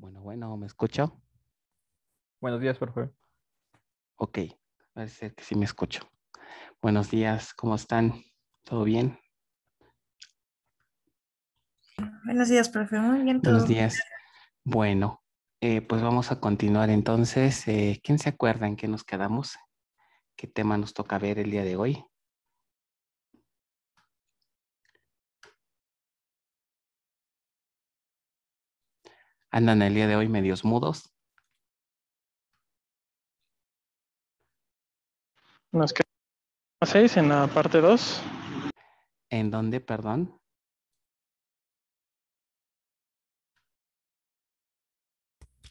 Bueno, bueno, ¿me escucho? Buenos días, por favor. Ok, parece que sí me escucho. Buenos días, ¿cómo están? ¿Todo bien? Buenos días, profe. Muy bien. ¿todo? Buenos días. Bueno, eh, pues vamos a continuar entonces. Eh, ¿Quién se acuerda en qué nos quedamos? ¿Qué tema nos toca ver el día de hoy? andan el día de hoy medios mudos? Nos quedamos seis en la parte 2. ¿En dónde, perdón?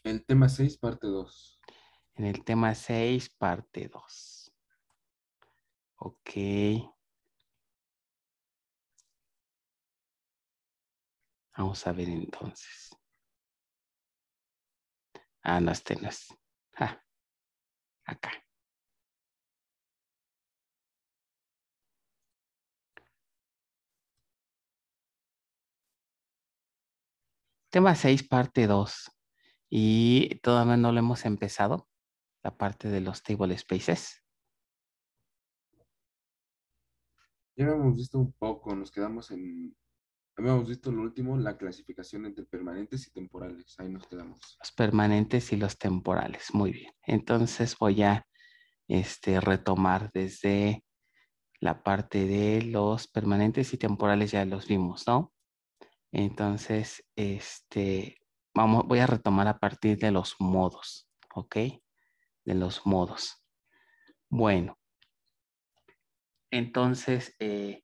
El tema 6, parte 2. En el tema 6, parte 2. Ok. Vamos a ver entonces. Ah, las no este ah, acá. Tema 6, parte 2. Y todavía no lo hemos empezado, la parte de los table spaces. Ya lo hemos visto un poco, nos quedamos en Habíamos visto lo último, la clasificación entre permanentes y temporales. Ahí nos quedamos. Los permanentes y los temporales. Muy bien. Entonces voy a este, retomar desde la parte de los permanentes y temporales. Ya los vimos, ¿no? Entonces, este, vamos, voy a retomar a partir de los modos. ¿Ok? De los modos. Bueno. Entonces, eh,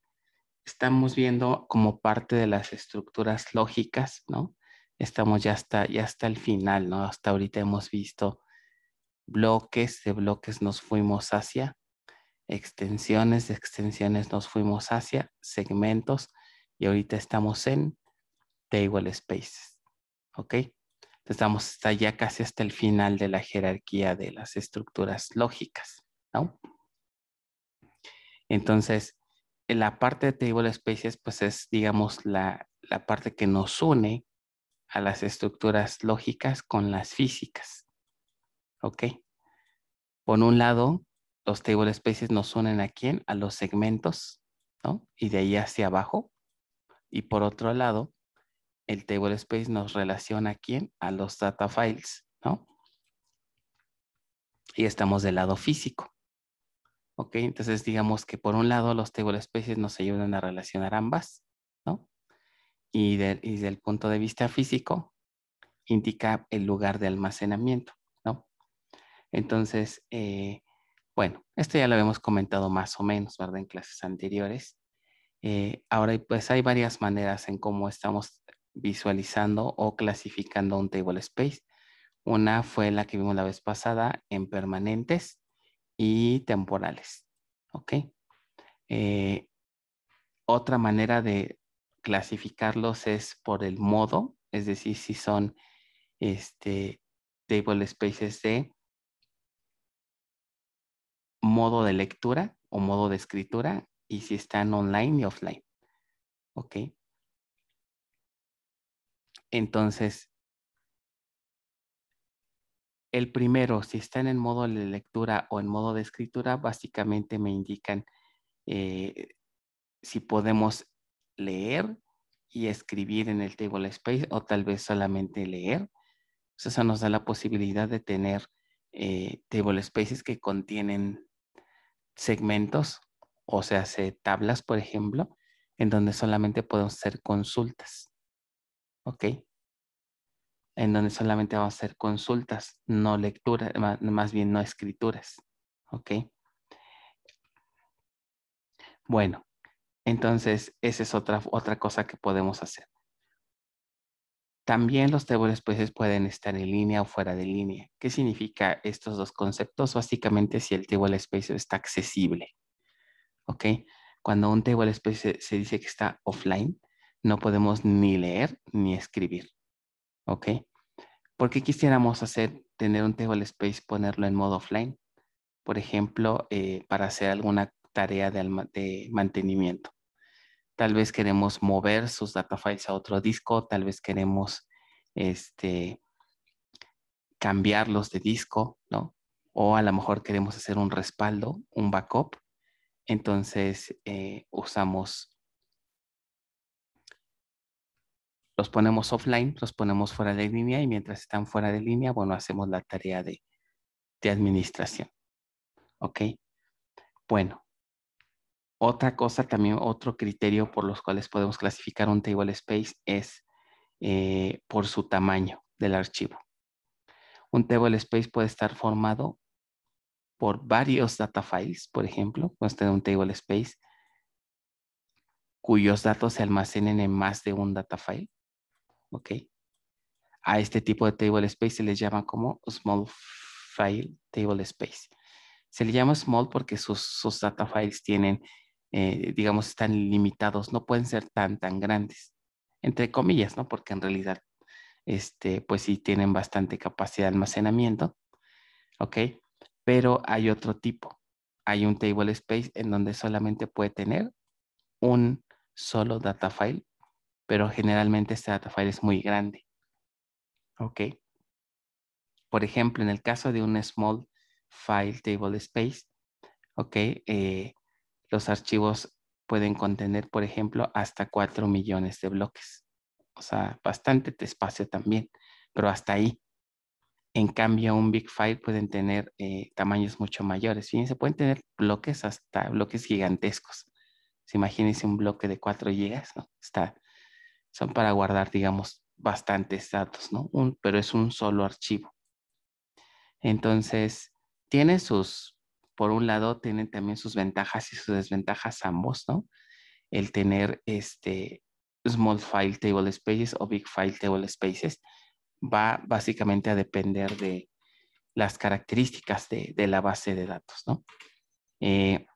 estamos viendo como parte de las estructuras lógicas, ¿no? Estamos ya hasta, ya hasta el final, ¿no? Hasta ahorita hemos visto bloques, de bloques nos fuimos hacia, extensiones, de extensiones nos fuimos hacia, segmentos, y ahorita estamos en table spaces, ¿ok? Estamos hasta ya casi hasta el final de la jerarquía de las estructuras lógicas, ¿no? Entonces, la parte de Table Spaces, pues es, digamos, la, la parte que nos une a las estructuras lógicas con las físicas. ¿Ok? Por un lado, los Table Spaces nos unen a quién? A los segmentos, ¿no? Y de ahí hacia abajo. Y por otro lado, el Table Space nos relaciona a quién? A los Data Files, ¿no? Y estamos del lado físico. ¿ok? Entonces digamos que por un lado los table spaces nos ayudan a relacionar ambas, ¿no? Y, desde el punto de vista físico indica el lugar de almacenamiento, ¿no? Entonces, eh, bueno, esto ya lo habíamos comentado más o menos, ¿verdad? En clases anteriores. Eh, ahora, pues hay varias maneras en cómo estamos visualizando o clasificando un table space. Una fue la que vimos la vez pasada en permanentes, y temporales. ¿Ok? Eh, otra manera de clasificarlos es por el modo, es decir, si son este, table spaces de modo de lectura o modo de escritura y si están online y offline. ¿Ok? Entonces, el primero, si están en modo de lectura o en modo de escritura, básicamente me indican eh, si podemos leer y escribir en el table space o tal vez solamente leer. Pues eso nos da la posibilidad de tener eh, table spaces que contienen segmentos, o sea, se tablas, por ejemplo, en donde solamente podemos hacer consultas. ¿Ok? en donde solamente vamos a hacer consultas, no lecturas, más bien no escrituras. ¿Ok? Bueno, entonces esa es otra, otra cosa que podemos hacer. También los table Spaces pues, pueden estar en línea o fuera de línea. ¿Qué significa estos dos conceptos? Básicamente si el table space está accesible. ¿Ok? Cuando un table space se dice que está offline, no podemos ni leer ni escribir. ¿Ok? ¿Por qué quisiéramos hacer, tener un table space, ponerlo en modo offline? Por ejemplo, eh, para hacer alguna tarea de, de, mantenimiento. Tal vez queremos mover sus data files a otro disco, tal vez queremos este, cambiarlos de disco, ¿no? O a lo mejor queremos hacer un respaldo, un backup. Entonces eh, usamos los ponemos offline, los ponemos fuera de línea y mientras están fuera de línea, bueno, hacemos la tarea de, administración. ¿Ok? Bueno, otra cosa también, otro criterio por los cuales podemos clasificar un table space es eh, por su tamaño del archivo. Un table space puede estar formado por varios data files, por ejemplo, puede de un table space cuyos datos se almacenen en más de un data file. ¿ok? A este tipo de table space se les llama como small file table space. Se le llama small porque sus, data files tienen, eh, digamos, están limitados, no pueden ser tan, tan grandes, entre comillas, ¿no? Porque en realidad, este, pues sí tienen bastante capacidad de almacenamiento, ¿ok? Pero hay otro tipo. Hay un table space en donde solamente puede tener un solo data file pero generalmente este data file es muy grande. ¿Ok? Por ejemplo, en el caso de un small file table space, ¿ok? Eh, los archivos pueden contener, por ejemplo, hasta 4 millones de bloques. O sea, bastante espacio también, pero hasta ahí. En cambio, un big file pueden tener eh, tamaños mucho mayores. Fíjense, pueden tener bloques hasta bloques gigantescos. imagínense un bloque de 4 gigas, ¿no? Está son para guardar, digamos, bastantes datos, ¿no? pero es un solo archivo. Entonces, tiene sus, por un lado, tiene también sus ventajas y sus desventajas ambos, ¿no? El tener este small file table spaces o big file table spaces va básicamente a depender de las características de, la base de datos, ¿no? Eh,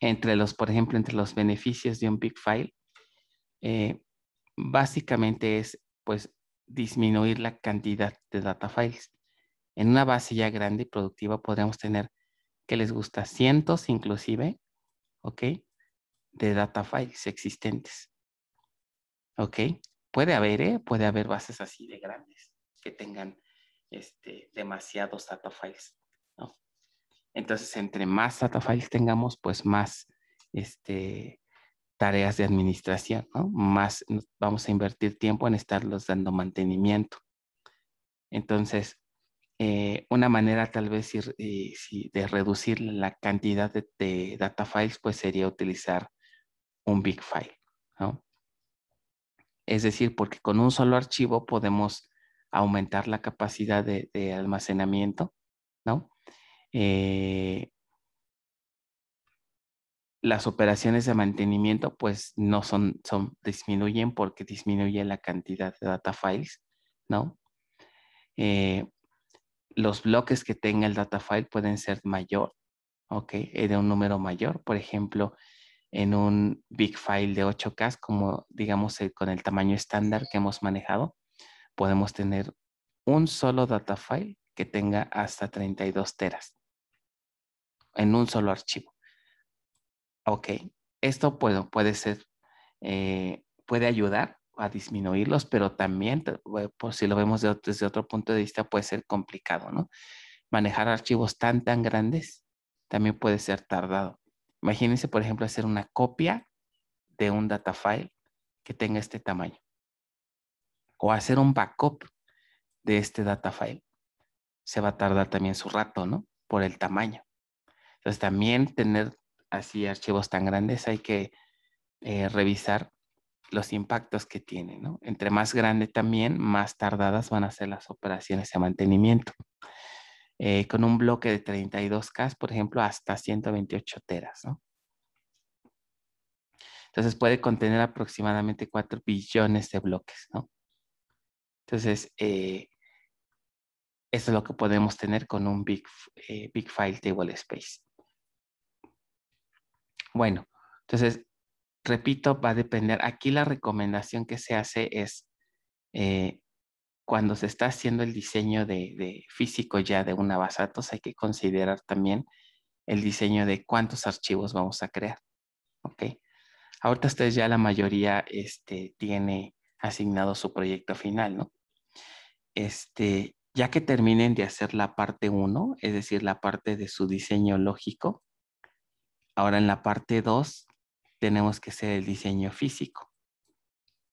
entre los, por ejemplo, entre los beneficios de un big file, eh, básicamente es pues disminuir la cantidad de data files. En una base ya grande y productiva podríamos tener que les gusta cientos inclusive, ¿ok? De data files existentes. ¿Ok? Puede haber, ¿eh? Puede haber bases así de grandes que tengan este, demasiados data files, ¿no? Entonces, entre más data files tengamos, pues más este, tareas de administración, ¿no? Más vamos a invertir tiempo en estarlos dando mantenimiento. Entonces, eh, una manera tal vez eh, de reducir la cantidad de, data files, pues sería utilizar un big file, ¿no? Es decir, porque con un solo archivo podemos aumentar la capacidad de, almacenamiento, ¿no? Eh, las operaciones de mantenimiento pues no son, son disminuyen porque disminuye la cantidad de data files, ¿no? Eh, los bloques que tenga el data file pueden ser mayor, ¿ok? Eh, de un número mayor, por ejemplo, en un big file de 8K, como digamos eh, con el tamaño estándar que hemos manejado, podemos tener un solo data file que tenga hasta 32 teras en un solo archivo ok, esto puedo, puede ser, eh, puede ayudar a disminuirlos, pero también, por pues, si lo vemos desde otro punto de vista, puede ser complicado, ¿no? Manejar archivos tan, tan grandes también puede ser tardado. Imagínense, por ejemplo, hacer una copia de un data file que tenga este tamaño o hacer un backup de este data file. Se va a tardar también su rato, ¿no? Por el tamaño. Entonces, también tener así archivos tan grandes, hay que eh, revisar los impactos que tienen, ¿no? Entre más grande también, más tardadas van a ser las operaciones de mantenimiento. Eh, con un bloque de 32K, por ejemplo, hasta 128 teras. ¿no? Entonces puede contener aproximadamente 4 billones de bloques. ¿no? Entonces, eh, eso es lo que podemos tener con un Big, big File Table Space. Bueno, entonces, repito, va a depender. Aquí la recomendación que se hace es eh, cuando se está haciendo el diseño de, físico ya de una base hay que considerar también el diseño de cuántos archivos vamos a crear. ¿Ok? Ahorita ustedes ya la mayoría este, tiene asignado su proyecto final, ¿no? Este, ya que terminen de hacer la parte 1, es decir, la parte de su diseño lógico, Ahora en la parte 2 tenemos que hacer el diseño físico.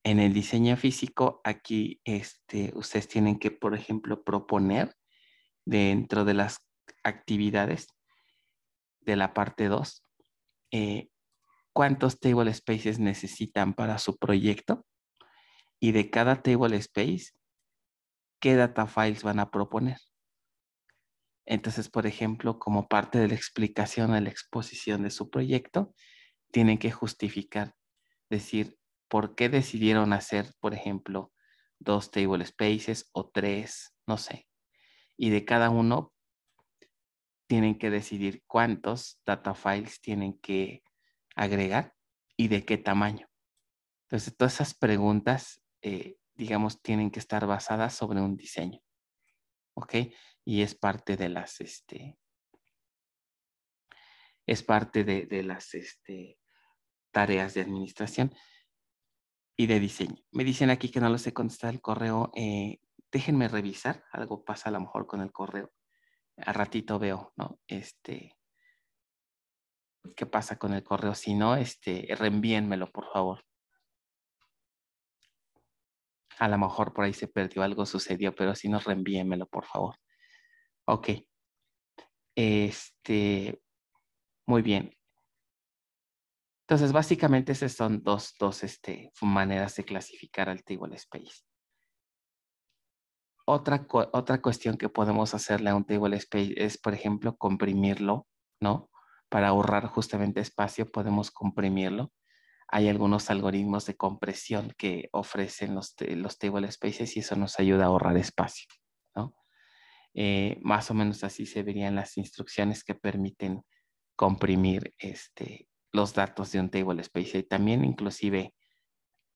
En el diseño físico, aquí este, ustedes tienen que, por ejemplo, proponer dentro de las actividades de la parte 2 eh, cuántos table spaces necesitan para su proyecto y de cada table space qué data files van a proponer. Entonces, por ejemplo, como parte de la explicación o la exposición de su proyecto, tienen que justificar, decir, por qué decidieron hacer, por ejemplo, dos table spaces o tres, no sé. Y de cada uno tienen que decidir cuántos data files tienen que agregar y de qué tamaño. Entonces, todas esas preguntas, eh, digamos, tienen que estar basadas sobre un diseño. ¿ok? Y es parte de las, este, es parte de, las este, tareas de administración y de diseño. Me dicen aquí que no lo sé contestado el correo. Eh, déjenme revisar. Algo pasa a lo mejor con el correo. A ratito veo, ¿no? Este, ¿qué pasa con el correo? Si no, este, reenvíenmelo, por favor. A lo mejor por ahí se perdió, algo sucedió, pero si nos reenvíemelo, por favor. Ok. Este, muy bien. Entonces, básicamente esas son dos, dos este, maneras de clasificar al table space. Otra, otra cuestión que podemos hacerle a un table space es, por ejemplo, comprimirlo, ¿no? Para ahorrar justamente espacio, podemos comprimirlo hay algunos algoritmos de compresión que ofrecen los, table spaces y eso nos ayuda a ahorrar espacio. ¿no? Eh, más o menos así se verían las instrucciones que permiten comprimir este, los datos de un table space y también inclusive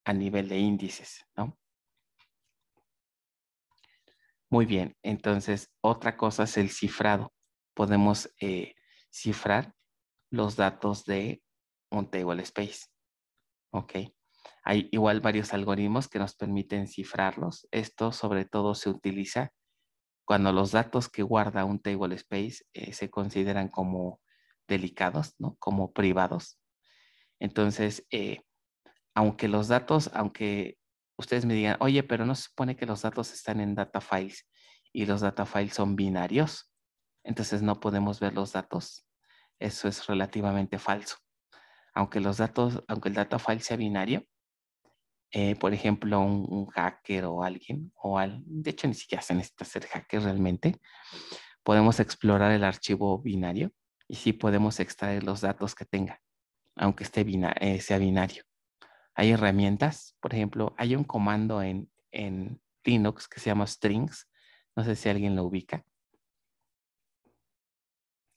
a nivel de índices. ¿no? Muy bien, entonces otra cosa es el cifrado. Podemos eh, cifrar los datos de un table space. Ok. Hay igual varios algoritmos que nos permiten cifrarlos. Esto sobre todo se utiliza cuando los datos que guarda un table space eh, se consideran como delicados, ¿no? Como privados. Entonces, eh, aunque los datos, aunque ustedes me digan, oye, pero no se supone que los datos están en data files y los data files son binarios, entonces no podemos ver los datos. Eso es relativamente falso aunque los datos, aunque el data file sea binario, eh, por ejemplo, un, hacker o alguien, o al, de hecho ni siquiera se necesita ser hacker realmente, podemos explorar el archivo binario y sí podemos extraer los datos que tenga, aunque esté eh, sea binario. Hay herramientas, por ejemplo, hay un comando en Linux que se llama strings, no sé si alguien lo ubica.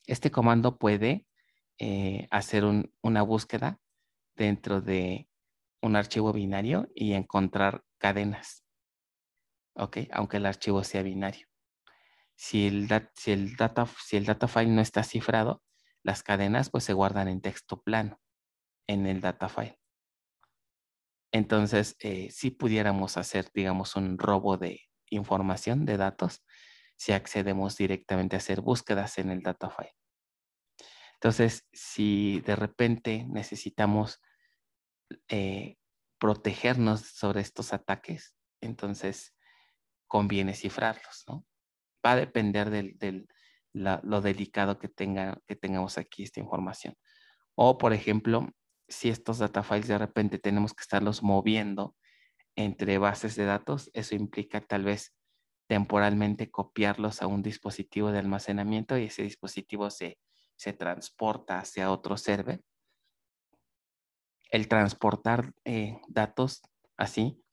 Este comando puede eh, hacer una búsqueda dentro de un archivo binario y encontrar cadenas, ¿ok? Aunque el archivo sea binario. Si el, data, file no está cifrado, las cadenas pues se guardan en texto plano en el data file. Entonces, eh, si pudiéramos hacer, digamos, un robo de información, de datos, si accedemos directamente a hacer búsquedas en el data file. Entonces, si de repente necesitamos eh, protegernos sobre estos ataques, entonces conviene cifrarlos, ¿no? Va a depender de del, lo delicado que, tenga, que tengamos aquí esta información. O, por ejemplo, si estos data files de repente tenemos que estarlos moviendo entre bases de datos, eso implica tal vez temporalmente copiarlos a un dispositivo de almacenamiento y ese dispositivo se se transporta hacia otro server. El transportar eh, datos así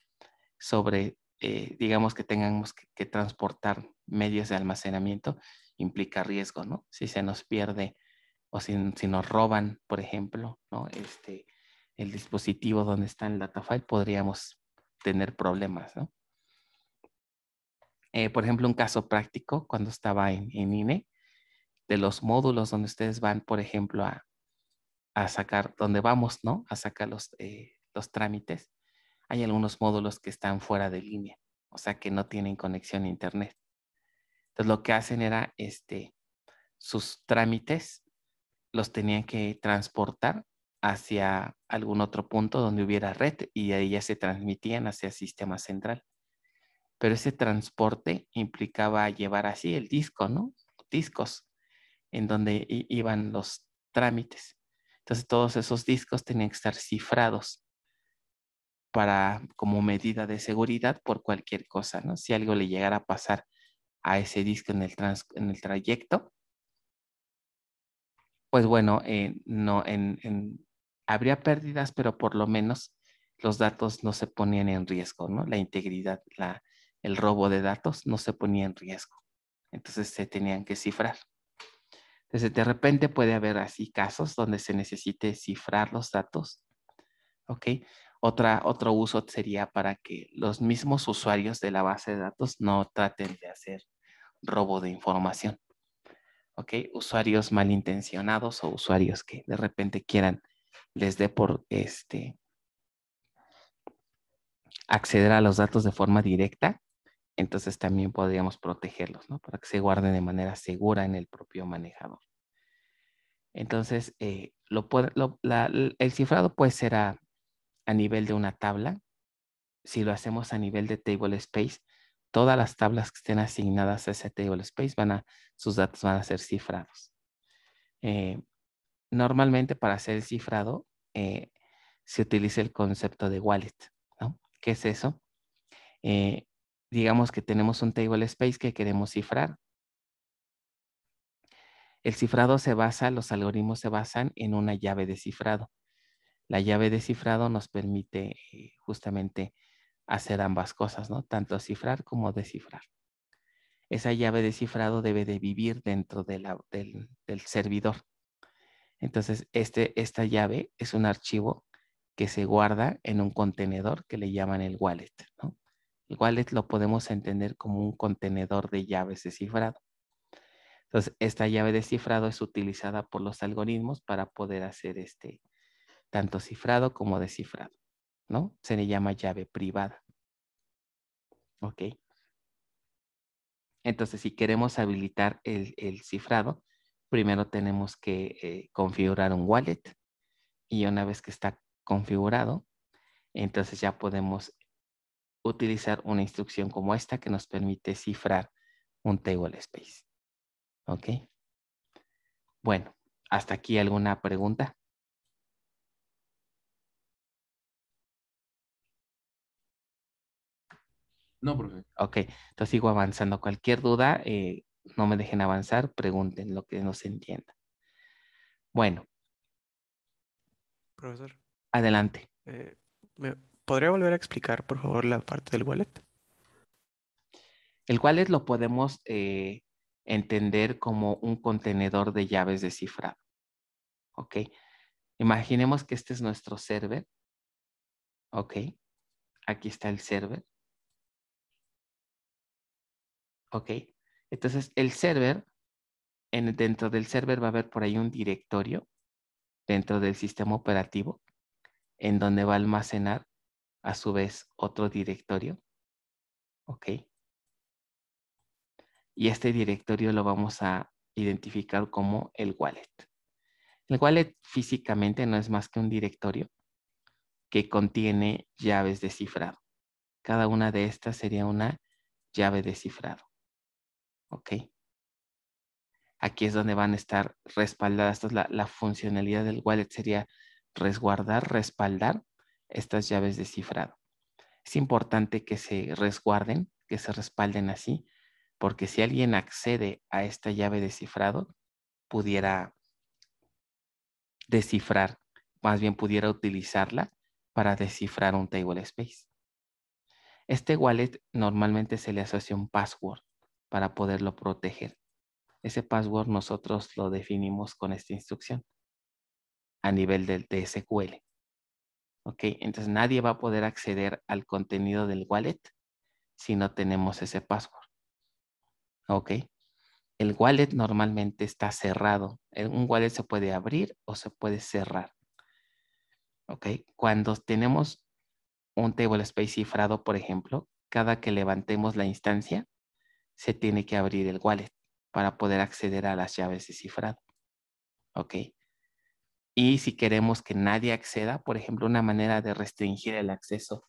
sobre, eh, digamos que tengamos que, transportar medios de almacenamiento, implica riesgo, ¿no? Si se nos pierde o si, nos roban, por ejemplo, ¿no? Este, el dispositivo donde está el data file, podríamos tener problemas, ¿no? Eh, por ejemplo, un caso práctico, cuando estaba en, en INE, de los módulos donde ustedes van, por ejemplo, a, sacar, donde vamos, ¿no? A sacar eh, los, trámites. Hay algunos módulos que están fuera de línea, o sea, que no tienen conexión a Internet. Entonces, lo que hacen era, este, sus trámites los tenían que transportar hacia algún otro punto donde hubiera red y ahí ya se transmitían hacia el sistema central. Pero ese transporte implicaba llevar así el disco, ¿no? Discos en donde iban los trámites. Entonces todos esos discos tenían que estar cifrados para como medida de seguridad por cualquier cosa, ¿no? Si algo le llegara a pasar a ese disco en el, en el trayecto, pues bueno, eh, no, habría pérdidas, pero por lo menos los datos no se ponían en riesgo, ¿no? La integridad, el robo de datos no se ponía en riesgo. Entonces se tenían que cifrar. Entonces, de repente puede haber así casos donde se necesite cifrar los datos. ¿Ok? Otra, otro uso sería para que los mismos usuarios de la base de datos no traten de hacer robo de información. ¿Ok? Usuarios malintencionados o usuarios que de repente quieran, les dé por este, acceder a los datos de forma directa, entonces también podríamos protegerlos, ¿no? Para que se guarden de manera segura en el propio manejador. Entonces, eh, el cifrado puede ser a, nivel de una tabla. Si lo hacemos a nivel de table space, todas las tablas que estén asignadas a ese table space, van a, sus datos van a ser cifrados. Eh, normalmente para hacer el cifrado eh, se utiliza el concepto de wallet. ¿no? ¿Qué es eso? Eh, digamos que tenemos un table space que queremos cifrar. El cifrado se basa, los algoritmos se basan en una llave de cifrado. La llave de cifrado nos permite eh, justamente hacer ambas cosas, ¿no? Tanto cifrar como descifrar. Esa llave de cifrado debe de vivir dentro del, servidor. Entonces, este, esta llave es un archivo que se guarda en un contenedor que le llaman el wallet, ¿no? wallet lo podemos entender como un contenedor de llaves de cifrado. Entonces, esta llave de cifrado es utilizada por los algoritmos para poder hacer este tanto cifrado como descifrado, ¿no? Se le llama llave privada. ¿Ok? Entonces, si queremos habilitar el, cifrado, primero tenemos que eh, configurar un wallet y una vez que está configurado, entonces ya podemos utilizar una instrucción como esta que nos permite cifrar un table space. ¿Ok? Bueno, ¿hasta aquí alguna pregunta? No, profe. Ok, entonces sigo avanzando. Cualquier duda, eh, no me dejen avanzar, pregunten lo que no se entienda. Bueno. Profesor. Adelante. Eh, ¿Podría volver a explicar, por favor, la parte del wallet? El wallet lo podemos eh, entender como un contenedor de llaves de cifrado. ¿Ok? Imaginemos que este es nuestro server. ¿Ok? Aquí está el server. ¿Ok? Entonces, el server, dentro del server va a haber por ahí un directorio dentro del sistema operativo en donde va a almacenar a su vez otro directorio. Ok. Y este directorio lo vamos a identificar como el wallet. El wallet físicamente no es más que un directorio que contiene llaves de cifrado. Cada una de estas sería una llave de cifrado. ¿Ok? Aquí es donde van a estar respaldadas. la, la funcionalidad del wallet sería resguardar, respaldar estas llaves de cifrado. Es importante que se resguarden, que se respalden así, porque si alguien accede a esta llave de cifrado, pudiera descifrar, más bien pudiera utilizarla para descifrar un table space. Este wallet normalmente se le asocia un password para poderlo proteger. Ese password nosotros lo definimos con esta instrucción a nivel del TSQL. ¿ok? Entonces nadie va a poder acceder al contenido del wallet si no tenemos ese password, ¿ok? El wallet normalmente está cerrado. Eh, un wallet se puede abrir o se puede cerrar, ¿ok? Cuando tenemos un table space cifrado, por ejemplo, cada que levantemos la instancia, se tiene que abrir el wallet para poder acceder a las llaves de cifrado, ¿ok? Y si queremos que nadie acceda, por ejemplo, una manera de restringir el acceso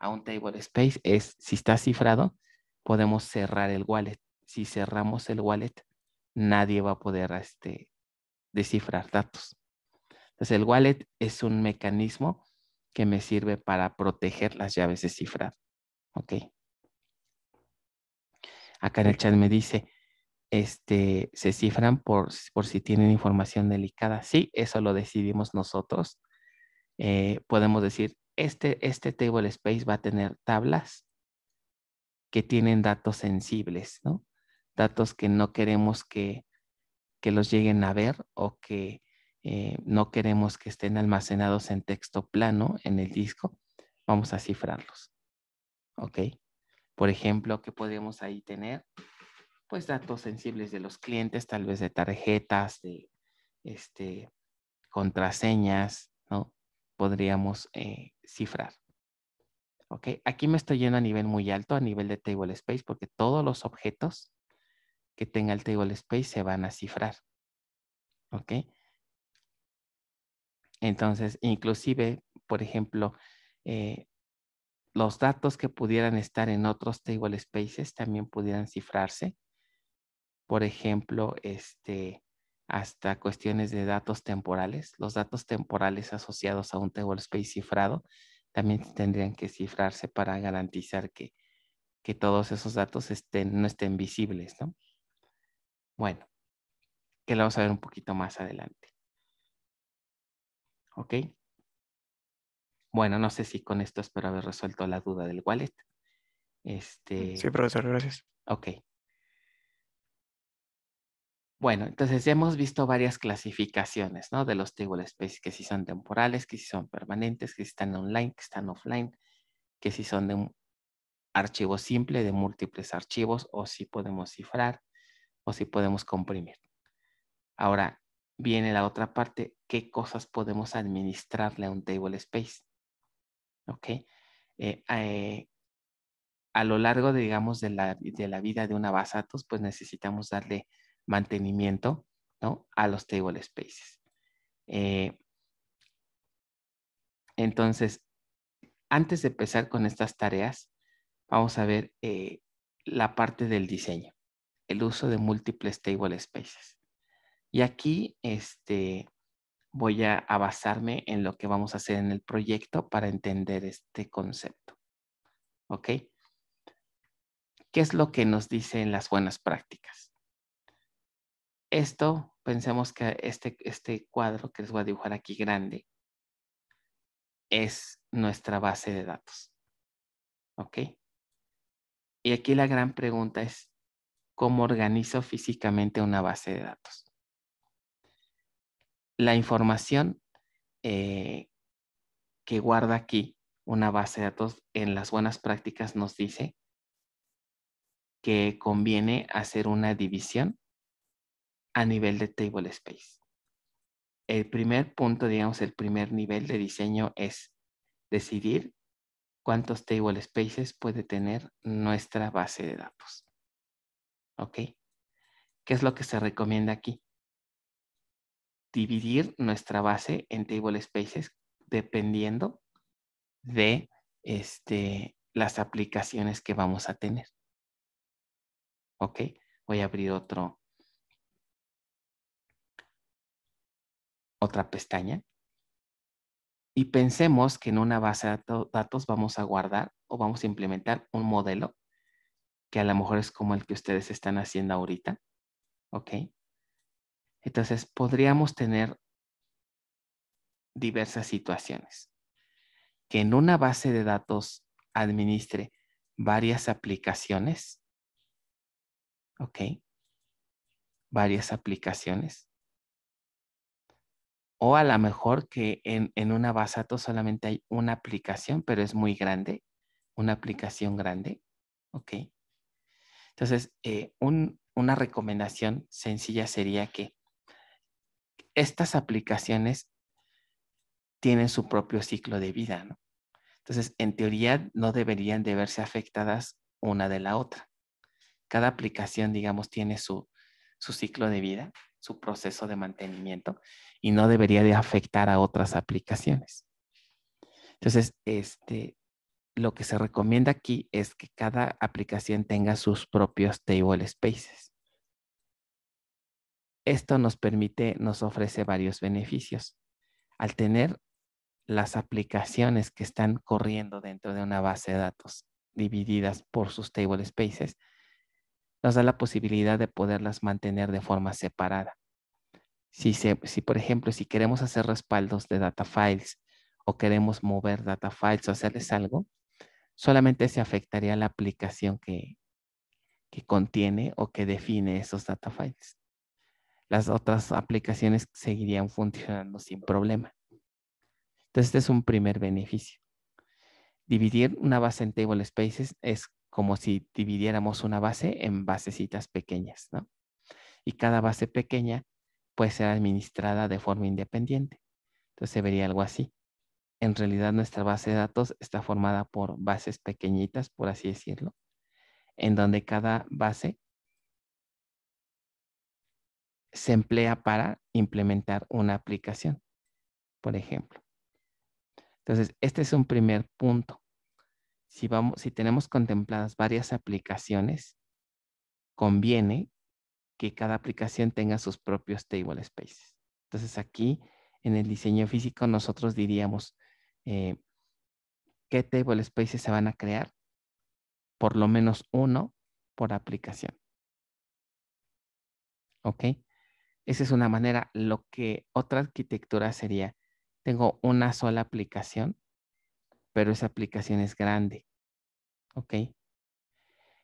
a un table space es, si está cifrado, podemos cerrar el wallet. Si cerramos el wallet, nadie va a poder este, descifrar datos. Entonces, el wallet es un mecanismo que me sirve para proteger las llaves de cifrado. Ok. Acá en el chat me dice, este, se cifran por, si tienen información delicada. Sí, eso lo decidimos nosotros. Eh, podemos decir, este, este table space va a tener tablas que tienen datos sensibles, ¿no? Datos que no queremos que, los lleguen a ver o que eh, no queremos que estén almacenados en texto plano en el disco. Vamos a cifrarlos. ¿Ok? Por ejemplo, ¿qué podemos ahí tener? pues datos sensibles de los clientes, tal vez de tarjetas, de este, contraseñas, ¿no? Podríamos eh, cifrar. ¿Ok? Aquí me estoy yendo a nivel muy alto, a nivel de table space, porque todos los objetos que tenga el table space se van a cifrar. ¿Ok? Entonces, inclusive, por ejemplo, eh, los datos que pudieran estar en otros table spaces también pudieran cifrarse por ejemplo, este, hasta cuestiones de datos temporales. Los datos temporales asociados a un table space cifrado también tendrían que cifrarse para garantizar que, que todos esos datos estén, no estén visibles, ¿no? Bueno, que lo vamos a ver un poquito más adelante. ¿Ok? Bueno, no sé si con esto espero haber resuelto la duda del wallet. Este... Sí, profesor, gracias. Ok. Bueno, entonces ya hemos visto varias clasificaciones, ¿no? De los table spaces, que si son temporales, que si son permanentes, que si están online, que están offline, que si son de un archivo simple, de múltiples archivos, o si podemos cifrar, o si podemos comprimir. Ahora, viene la otra parte, qué cosas podemos administrarle a un table space. ¿Ok? Eh, eh, a lo largo, digamos, de la, vida de una base de datos, pues necesitamos darle mantenimiento ¿no? a los table spaces. Eh, entonces, antes de empezar con estas tareas, vamos a ver eh, la parte del diseño, el uso de múltiples table spaces. Y aquí este, voy a, basarme en lo que vamos a hacer en el proyecto para entender este concepto. ¿Ok? ¿Qué es lo que nos dicen las buenas prácticas? Esto, pensemos que este, este, cuadro que les voy a dibujar aquí grande es nuestra base de datos. ¿Ok? Y aquí la gran pregunta es, ¿cómo organizo físicamente una base de datos? La información eh, que guarda aquí una base de datos en las buenas prácticas nos dice que conviene hacer una división a nivel de table space. El primer punto, digamos, el primer nivel de diseño es decidir cuántos table spaces puede tener nuestra base de datos. ¿Ok? ¿Qué es lo que se recomienda aquí? Dividir nuestra base en table spaces dependiendo de este, las aplicaciones que vamos a tener. ¿Ok? Voy a abrir otro, otra pestaña y pensemos que en una base de datos vamos a guardar o vamos a implementar un modelo que a lo mejor es como el que ustedes están haciendo ahorita. ¿Ok? Entonces, podríamos tener diversas situaciones. Que en una base de datos administre varias aplicaciones. ¿Ok? Varias aplicaciones. O a lo mejor que en, en basato solamente hay una aplicación, pero es muy grande, una aplicación grande, Entonces, eh, una recomendación sencilla sería que estas aplicaciones tienen su propio ciclo de vida, Entonces, en teoría, no deberían de verse afectadas una de la otra. Cada aplicación, digamos, tiene su, su ciclo de vida su proceso de mantenimiento y no debería de afectar a otras aplicaciones. Entonces, este, lo que se recomienda aquí es que cada aplicación tenga sus propios table spaces. Esto nos permite, nos ofrece varios beneficios. Al tener las aplicaciones que están corriendo dentro de una base de datos divididas por sus table spaces, nos da la posibilidad de poderlas mantener de forma separada. Si, por ejemplo, si queremos hacer respaldos de data files o queremos mover data files o hacerles algo, solamente se afectaría la aplicación que, que contiene o que define esos data files. Las otras aplicaciones seguirían funcionando sin problema. Entonces, este es un primer beneficio. Dividir una base en table spaces es como si dividiéramos una base en basecitas pequeñas, ¿no? Y cada base pequeña puede ser administrada de forma independiente. Entonces se vería algo así. En realidad nuestra base de datos está formada por bases pequeñitas, por así decirlo, en donde cada base se emplea para implementar una aplicación, por ejemplo. Entonces, este es un primer punto si, tenemos contempladas varias aplicaciones, conviene que cada aplicación tenga sus propios table spaces. Entonces aquí en el diseño físico nosotros diríamos eh, qué table spaces se van a crear, por lo menos uno por aplicación. ¿Ok? Esa es una manera. Lo que otra arquitectura sería, tengo una sola aplicación pero esa aplicación es grande. ¿Ok?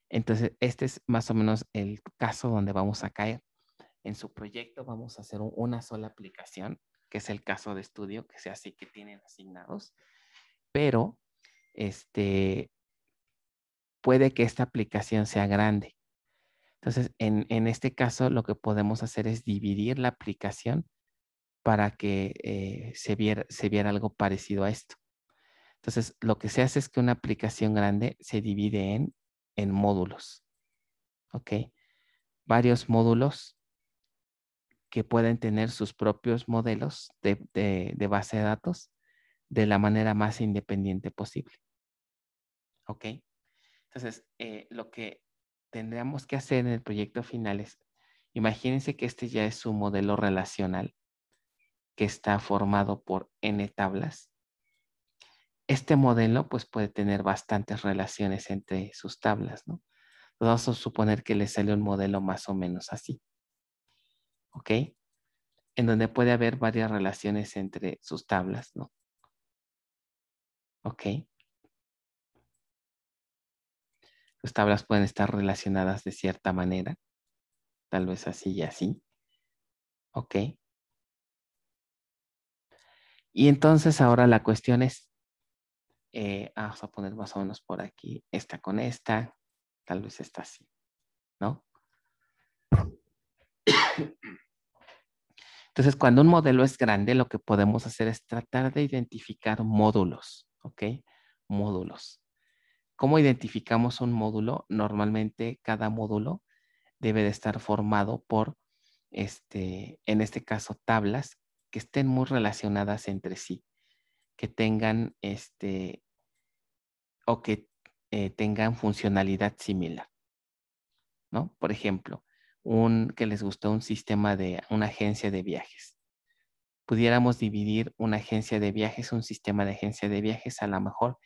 Entonces, este es más o menos el caso donde vamos a caer. En su proyecto vamos a hacer una sola aplicación, que es el caso de estudio, que sea así que tienen asignados, pero este, puede que esta aplicación sea grande. Entonces, en, este caso, lo que podemos hacer es dividir la aplicación para que eh, se, se viera algo parecido a esto. Entonces, lo que se hace es que una aplicación grande se divide en, módulos. ¿Ok? Varios módulos que pueden tener sus propios modelos de, base de datos de la manera más independiente posible. ¿Ok? Entonces, eh, lo que tendríamos que hacer en el proyecto final es, imagínense que este ya es un modelo relacional que está formado por n tablas este modelo pues puede tener bastantes relaciones entre sus tablas, ¿no? Vamos a suponer que le sale un modelo más o menos así, ¿ok? En donde puede haber varias relaciones entre sus tablas, ¿no? ¿Ok? Sus tablas pueden estar relacionadas de cierta manera, tal vez así y así, ¿ok? Y entonces ahora la cuestión es, eh, vamos a poner más o menos por aquí, esta con esta, tal vez esta así, ¿no? Entonces, cuando un modelo es grande, lo que podemos hacer es tratar de identificar módulos, ¿ok? Módulos. ¿Cómo identificamos un módulo? Normalmente cada módulo debe de estar formado por, este, en este caso, tablas que estén muy relacionadas entre sí que tengan este o que eh, tengan funcionalidad similar. ¿No? Por ejemplo, un que les gustó un sistema de una agencia de viajes. Pudiéramos dividir una agencia de viajes, un sistema de agencia de viajes a lo mejor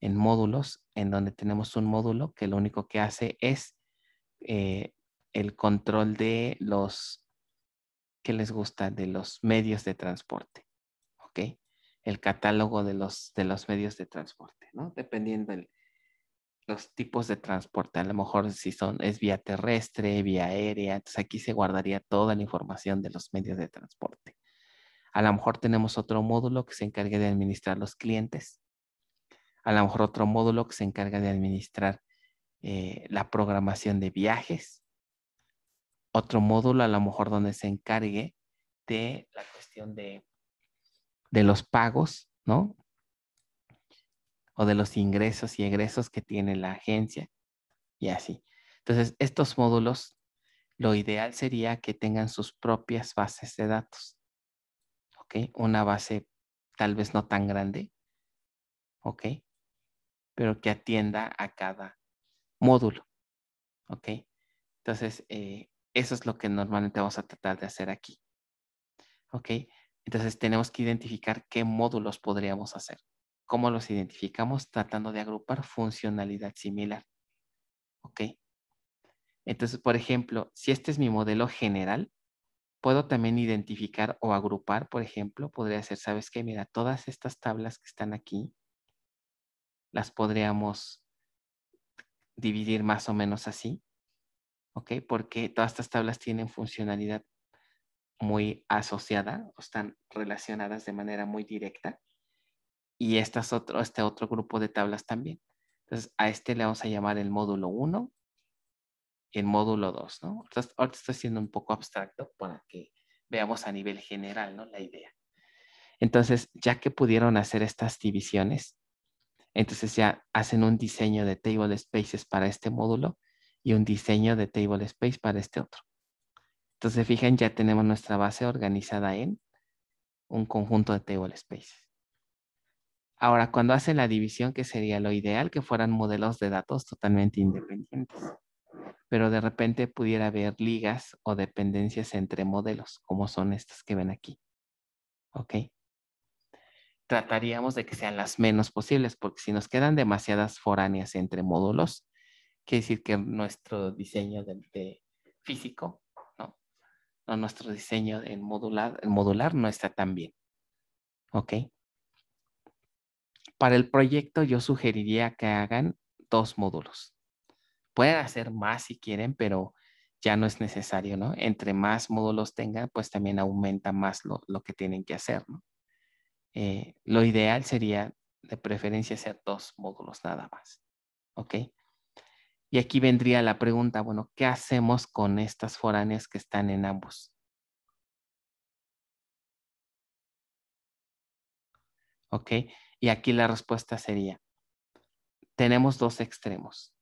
en módulos, en donde tenemos un módulo que lo único que hace es eh, el control de los que les gusta de los medios de transporte. ¿Ok? el catálogo de los, de los medios de transporte, ¿no? Dependiendo de los tipos de transporte, a lo mejor si son, es vía terrestre, vía aérea, entonces aquí se guardaría toda la información de los medios de transporte. A lo mejor tenemos otro módulo que se encargue de administrar los clientes. A lo mejor otro módulo que se encarga de administrar eh, la programación de viajes. Otro módulo a lo mejor donde se encargue de la cuestión de de los pagos, ¿no? O de los ingresos y egresos que tiene la agencia y así. Entonces, estos módulos, lo ideal sería que tengan sus propias bases de datos. ¿Ok? Una base tal vez no tan grande. ¿Ok? Pero que atienda a cada módulo. ¿Ok? Entonces, eh, eso es lo que normalmente vamos a tratar de hacer aquí. ¿Ok? Entonces tenemos que identificar qué módulos podríamos hacer. ¿Cómo los identificamos? Tratando de agrupar funcionalidad similar. ¿Ok? Entonces, por ejemplo, si este es mi modelo general, puedo también identificar o agrupar, por ejemplo, podría ser, ¿sabes qué? Mira, todas estas tablas que están aquí, las podríamos dividir más o menos así, ¿ok? Porque todas estas tablas tienen funcionalidad muy asociada o están relacionadas de manera muy directa. Y estas otro, este otro grupo de tablas también. Entonces, a este le vamos a llamar el módulo 1 y el módulo 2, ¿no? Entonces, ahorita estoy siendo un poco abstracto para que veamos a nivel general, ¿no? La idea. Entonces, ya que pudieron hacer estas divisiones, entonces ya hacen un diseño de table spaces para este módulo y un diseño de table space para este otro. Entonces, fijan, ya tenemos nuestra base organizada en un conjunto de table spaces. Ahora, cuando hacen la división, que sería lo ideal que fueran modelos de datos totalmente independientes, pero de repente pudiera haber ligas o dependencias entre modelos, como son estas que ven aquí. ¿Ok? Trataríamos de que sean las menos posibles, porque si nos quedan demasiadas foráneas entre módulos, quiere decir que nuestro diseño de físico nuestro diseño en modular, modular no está tan bien. ¿Ok? Para el proyecto yo sugeriría que hagan dos módulos. Pueden hacer más si quieren, pero ya no es necesario, ¿no? Entre más módulos tengan, pues también aumenta más lo, que tienen que hacer, ¿no? Eh, lo ideal sería de preferencia hacer dos módulos nada más, ¿ok? Y aquí vendría la pregunta, bueno, ¿qué hacemos con estas foráneas que están en ambos? ¿Ok? Y aquí la respuesta sería, tenemos dos extremos.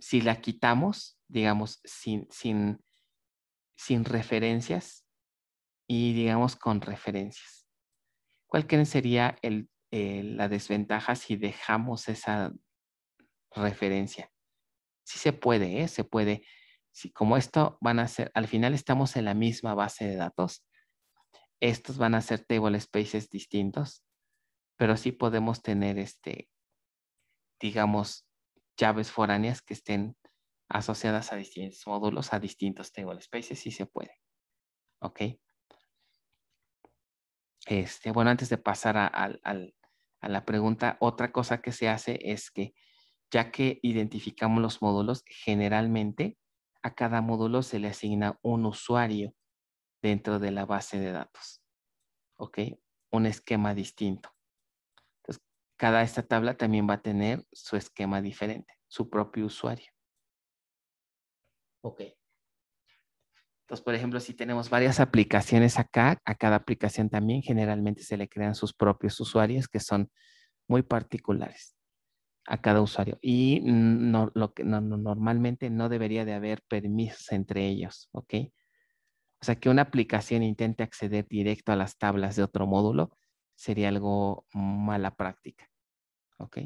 Si la quitamos, digamos, sin, referencias y digamos con referencias. ¿Cuál creen sería eh, la desventaja si dejamos esa referencia. Sí se puede, ¿eh? se puede. Si como esto van a ser, al final estamos en la misma base de datos. Estos van a ser table spaces distintos, pero sí podemos tener este, digamos, llaves foráneas que estén asociadas a distintos módulos, a distintos table spaces, sí se puede. ¿Ok? Este, bueno, antes de pasar a, la pregunta, otra cosa que se hace es que ya que identificamos los módulos, generalmente a cada módulo se le asigna un usuario dentro de la base de datos. ¿Ok? Un esquema distinto. Entonces, cada esta tabla también va a tener su esquema diferente, su propio usuario. Ok. Entonces, por ejemplo, si tenemos varias aplicaciones acá, a cada aplicación también generalmente se le crean sus propios usuarios que son muy particulares a cada usuario. Y no, lo que, normalmente no debería de haber permisos entre ellos, ¿ok? O sea, que una aplicación intente acceder directo a las tablas de otro módulo sería algo mala práctica, ¿ok?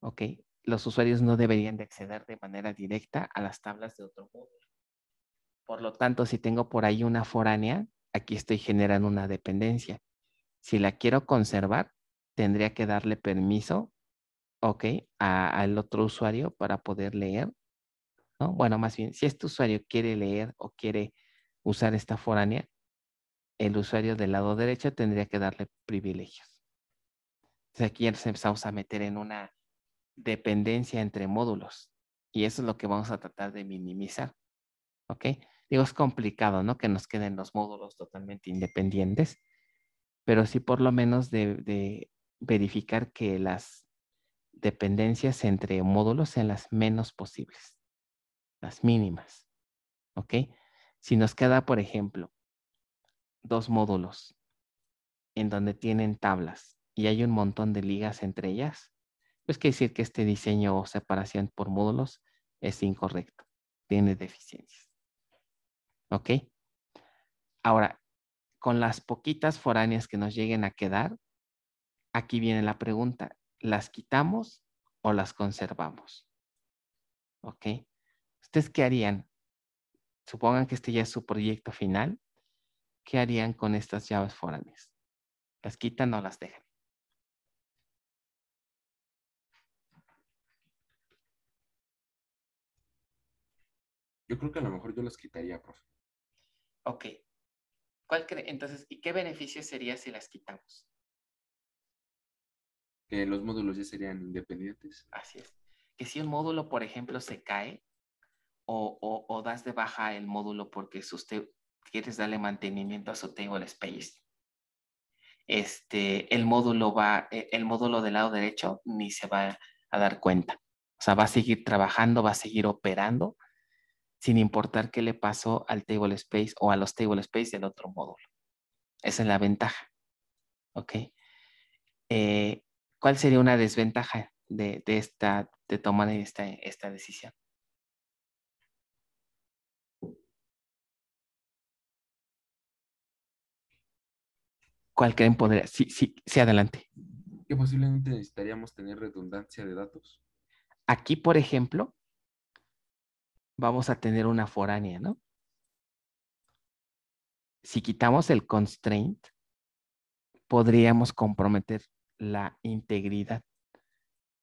¿Ok? Los usuarios no deberían de acceder de manera directa a las tablas de otro módulo. Por lo tanto, si tengo por ahí una foránea, aquí estoy generando una dependencia. Si la quiero conservar, tendría que darle permiso, ok, al otro usuario para poder leer, ¿no? Bueno, más bien, si este usuario quiere leer o quiere usar esta foránea, el usuario del lado derecho tendría que darle privilegios. Entonces aquí ya nos empezamos a meter en una dependencia entre módulos y eso es lo que vamos a tratar de minimizar, ¿ok? Digo, es complicado, ¿no? Que nos queden los módulos totalmente independientes, pero sí por lo menos de verificar que las dependencias entre módulos sean las menos posibles, las mínimas. ¿Ok? Si nos queda, por ejemplo, dos módulos en donde tienen tablas y hay un montón de ligas entre ellas, pues quiere decir que este diseño o separación por módulos es incorrecto, tiene deficiencias. ¿Ok? Ahora, con las poquitas foráneas que nos lleguen a quedar, Aquí viene la pregunta, ¿las quitamos o las conservamos? ¿Ok? ¿Ustedes qué harían? Supongan que este ya es su proyecto final. ¿Qué harían con estas llaves foráneas? ¿Las quitan o las dejan? Yo creo que a lo mejor yo las quitaría, profe. Ok. ¿Cuál Entonces, ¿y qué beneficio sería si las quitamos? los módulos ya serían independientes. Así es. Que si un módulo, por ejemplo, se cae o, das de baja el módulo porque usted quieres darle mantenimiento a su table space, este, el módulo va, e, el módulo del lado derecho ni se va a dar cuenta. O sea, va a seguir trabajando, va a seguir operando, sin importar qué le pasó al table space o a los table space del otro módulo. Esa es la ventaja. ¿Ok? Eh, ¿Cuál sería una desventaja de, tomar esta, esta decisión? ¿Cuál creen podría? Sí, sí, sí, adelante. Que posiblemente necesitaríamos tener redundancia de datos. Aquí, por ejemplo, vamos a tener una foránea, ¿no? Si quitamos el constraint, podríamos comprometer la integridad.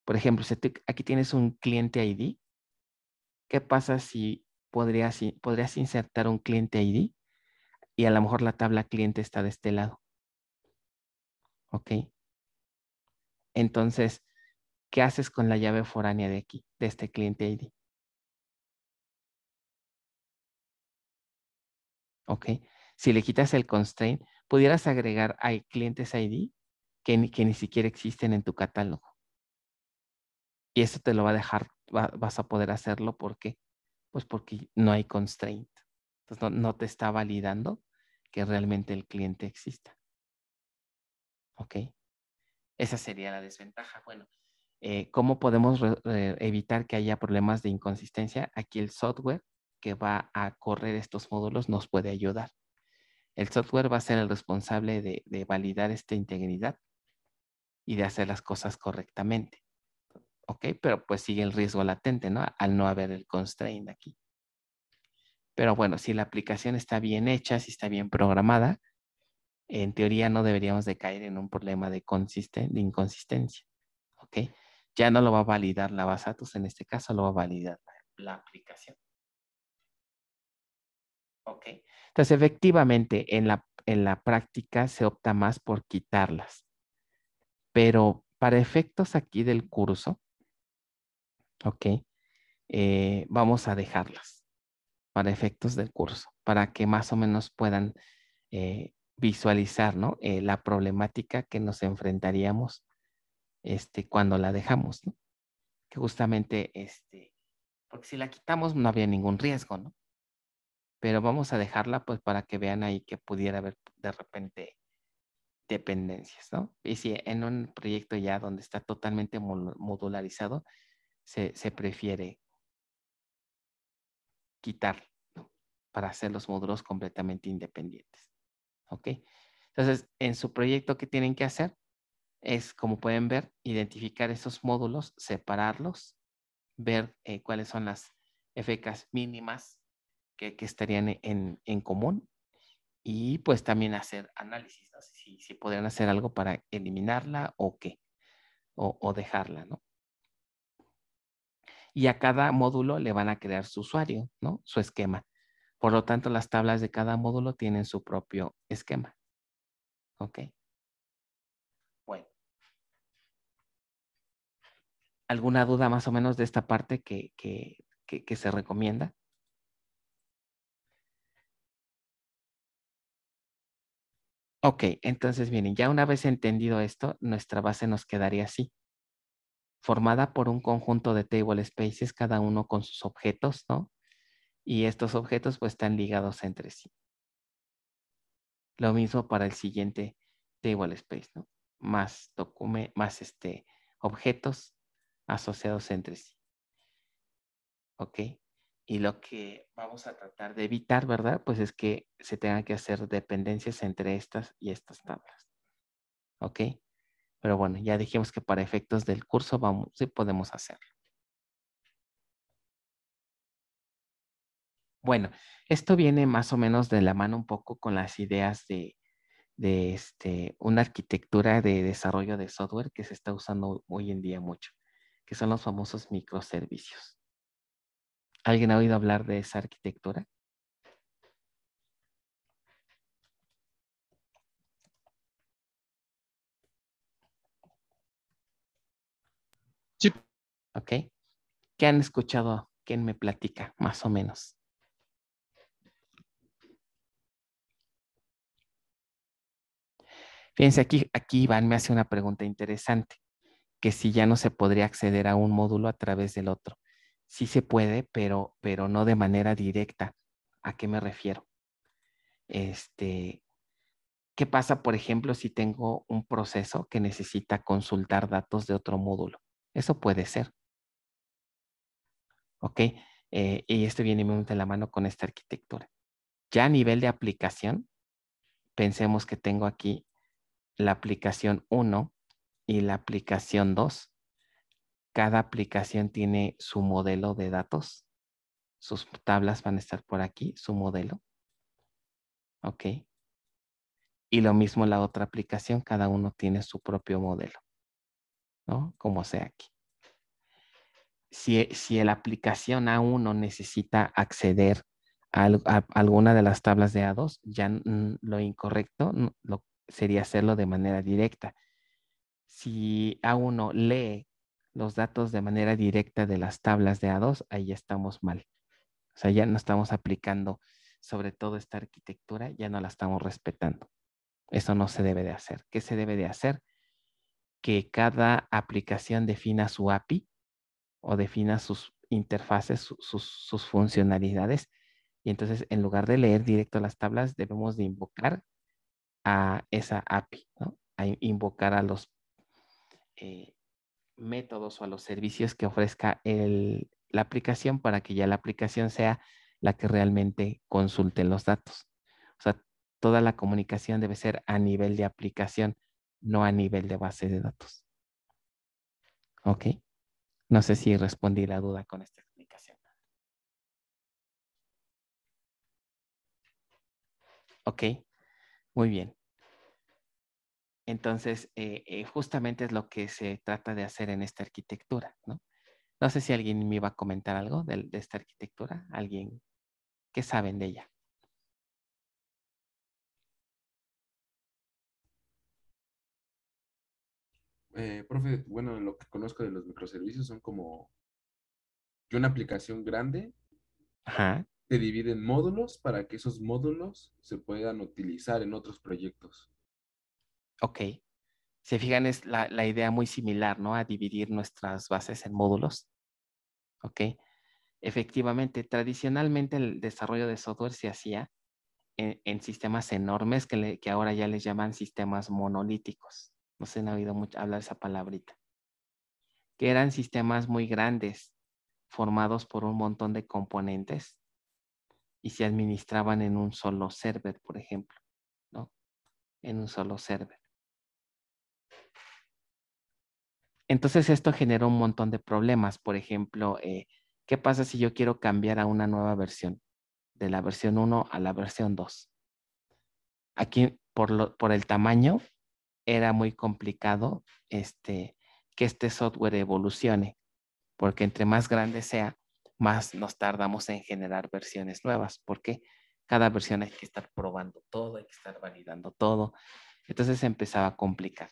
Por ejemplo, si aquí tienes un cliente ID, ¿qué pasa si podrías, podrías insertar un cliente ID y a lo mejor la tabla cliente está de este lado? ¿Ok? Entonces, ¿qué haces con la llave foránea de aquí, de este cliente ID? ¿Ok? Si le quitas el constraint, pudieras agregar a clientes ID que, ni siquiera existen en tu catálogo. Y eso te lo va a dejar, vas a poder hacerlo porque, pues porque no hay constraint. Entonces no, te está validando que realmente el cliente exista. ¿Ok? Esa sería la desventaja. Bueno, eh, ¿cómo podemos evitar que haya problemas de inconsistencia? Aquí el software que va a correr estos módulos nos puede ayudar. El software va a ser el responsable de validar esta integridad y de hacer las cosas correctamente. ¿Ok? Pero pues sigue el riesgo latente, ¿no? Al no haber el constraint aquí. Pero bueno, si la aplicación está bien hecha, si está bien programada, en teoría no deberíamos de caer en un problema de, inconsistencia. ¿Ok? Ya no lo va a validar la Basatus, en este caso lo va a validar la, aplicación. ¿Ok? Entonces, efectivamente, en la, en la práctica se opta más por quitarlas pero para efectos aquí del curso, ok, eh, vamos a dejarlas para efectos del curso, para que más o menos puedan eh, visualizar eh, la problemática que nos enfrentaríamos este, cuando la dejamos, que justamente, este, porque si la quitamos no había ningún riesgo, ¿no? Pero vamos a dejarla pues para que vean ahí que pudiera haber de repente dependencias, ¿no? Y si en un proyecto ya donde está totalmente modularizado, se, prefiere quitar para hacer los módulos completamente independientes, ¿ok? Entonces, en su proyecto, que tienen que hacer? Es, como pueden ver, identificar esos módulos, separarlos, ver eh, cuáles son las FKs mínimas que, estarían en, en común y pues también hacer análisis, no si, podrían hacer algo para eliminarla o qué, o, dejarla, ¿no? Y a cada módulo le van a crear su usuario, ¿no? Su esquema. Por lo tanto, las tablas de cada módulo tienen su propio esquema. ¿Ok? Bueno. ¿Alguna duda más o menos de esta parte que, que, que se recomienda? Ok, entonces miren, ya una vez entendido esto, nuestra base nos quedaría así, formada por un conjunto de table spaces, cada uno con sus objetos, ¿no? Y estos objetos pues están ligados entre sí. Lo mismo para el siguiente table space, ¿no? Más, más este, objetos asociados entre sí. ¿Ok? y lo que vamos a tratar de evitar, ¿verdad? Pues es que se tengan que hacer dependencias entre estas y estas tablas. ¿Ok? Pero bueno, ya dijimos que para efectos del curso vamos, sí podemos hacerlo. Bueno, esto viene más o menos de la mano un poco con las ideas de, este, una arquitectura de desarrollo de software que se está usando hoy en día mucho, que son los famosos microservicios. ¿Alguien ha oído hablar de esa arquitectura? Sí. Ok. ¿Qué han escuchado? ¿Quién me platica, más o menos? Fíjense, aquí, aquí Iván me hace una pregunta interesante, que si ya no se podría acceder a un módulo a través del otro sí se puede, pero, pero no de manera directa. ¿A qué me refiero? Este, ¿Qué pasa, por ejemplo, si tengo un proceso que necesita consultar datos de otro módulo? Eso puede ser. ¿Ok? Eh, y esto viene muy de la mano con esta arquitectura. Ya a nivel de aplicación, pensemos que tengo aquí la aplicación 1 y la aplicación 2 cada aplicación tiene su modelo de datos. Sus tablas van a estar por aquí, su modelo. Ok. Y lo mismo la otra aplicación, cada uno tiene su propio modelo. ¿No? Como sea aquí. Si, la aplicación A1 necesita acceder a, alguna de las tablas de A2, ya lo incorrecto lo, sería hacerlo de manera directa. Si A1 lee los datos de manera directa de las tablas de A2, ahí estamos mal. O sea, ya no estamos aplicando sobre todo esta arquitectura, ya no la estamos respetando. Eso no se debe de hacer. ¿Qué se debe de hacer? Que cada aplicación defina su API o defina sus interfaces, sus, funcionalidades. Y entonces, en lugar de leer directo las tablas, debemos de invocar a esa API, ¿no? invocar a los eh, métodos o a los servicios que ofrezca la aplicación para que ya la aplicación sea la que realmente consulte los datos. O sea, toda la comunicación debe ser a nivel de aplicación, no a nivel de base de datos. ¿Ok? No sé si respondí la duda con esta explicación. Ok, muy bien. Entonces, eh, eh, justamente es lo que se trata de hacer en esta arquitectura, ¿no? No sé si alguien me iba a comentar algo de, esta arquitectura, alguien que saben de ella. Eh, profe, bueno, lo que conozco de los microservicios son como que una aplicación grande se divide en módulos para que esos módulos se puedan utilizar en otros proyectos. Ok. Se fijan, es la, idea muy similar, ¿no? A dividir nuestras bases en módulos. Ok. Efectivamente, tradicionalmente el desarrollo de software se hacía en, sistemas enormes que, que, ahora ya les llaman sistemas monolíticos. No se han oído mucho hablar esa palabrita. Que eran sistemas muy grandes, formados por un montón de componentes y se administraban en un solo server, por ejemplo, ¿no? En un solo server. Entonces esto generó un montón de problemas. Por ejemplo, eh, ¿qué pasa si yo quiero cambiar a una nueva versión? De la versión 1 a la versión 2. Aquí, por, el tamaño, era muy complicado este, que este software evolucione, porque entre más grande sea, más nos tardamos en generar versiones nuevas, porque cada versión hay que estar probando todo, hay que estar validando todo. Entonces empezaba a complicar.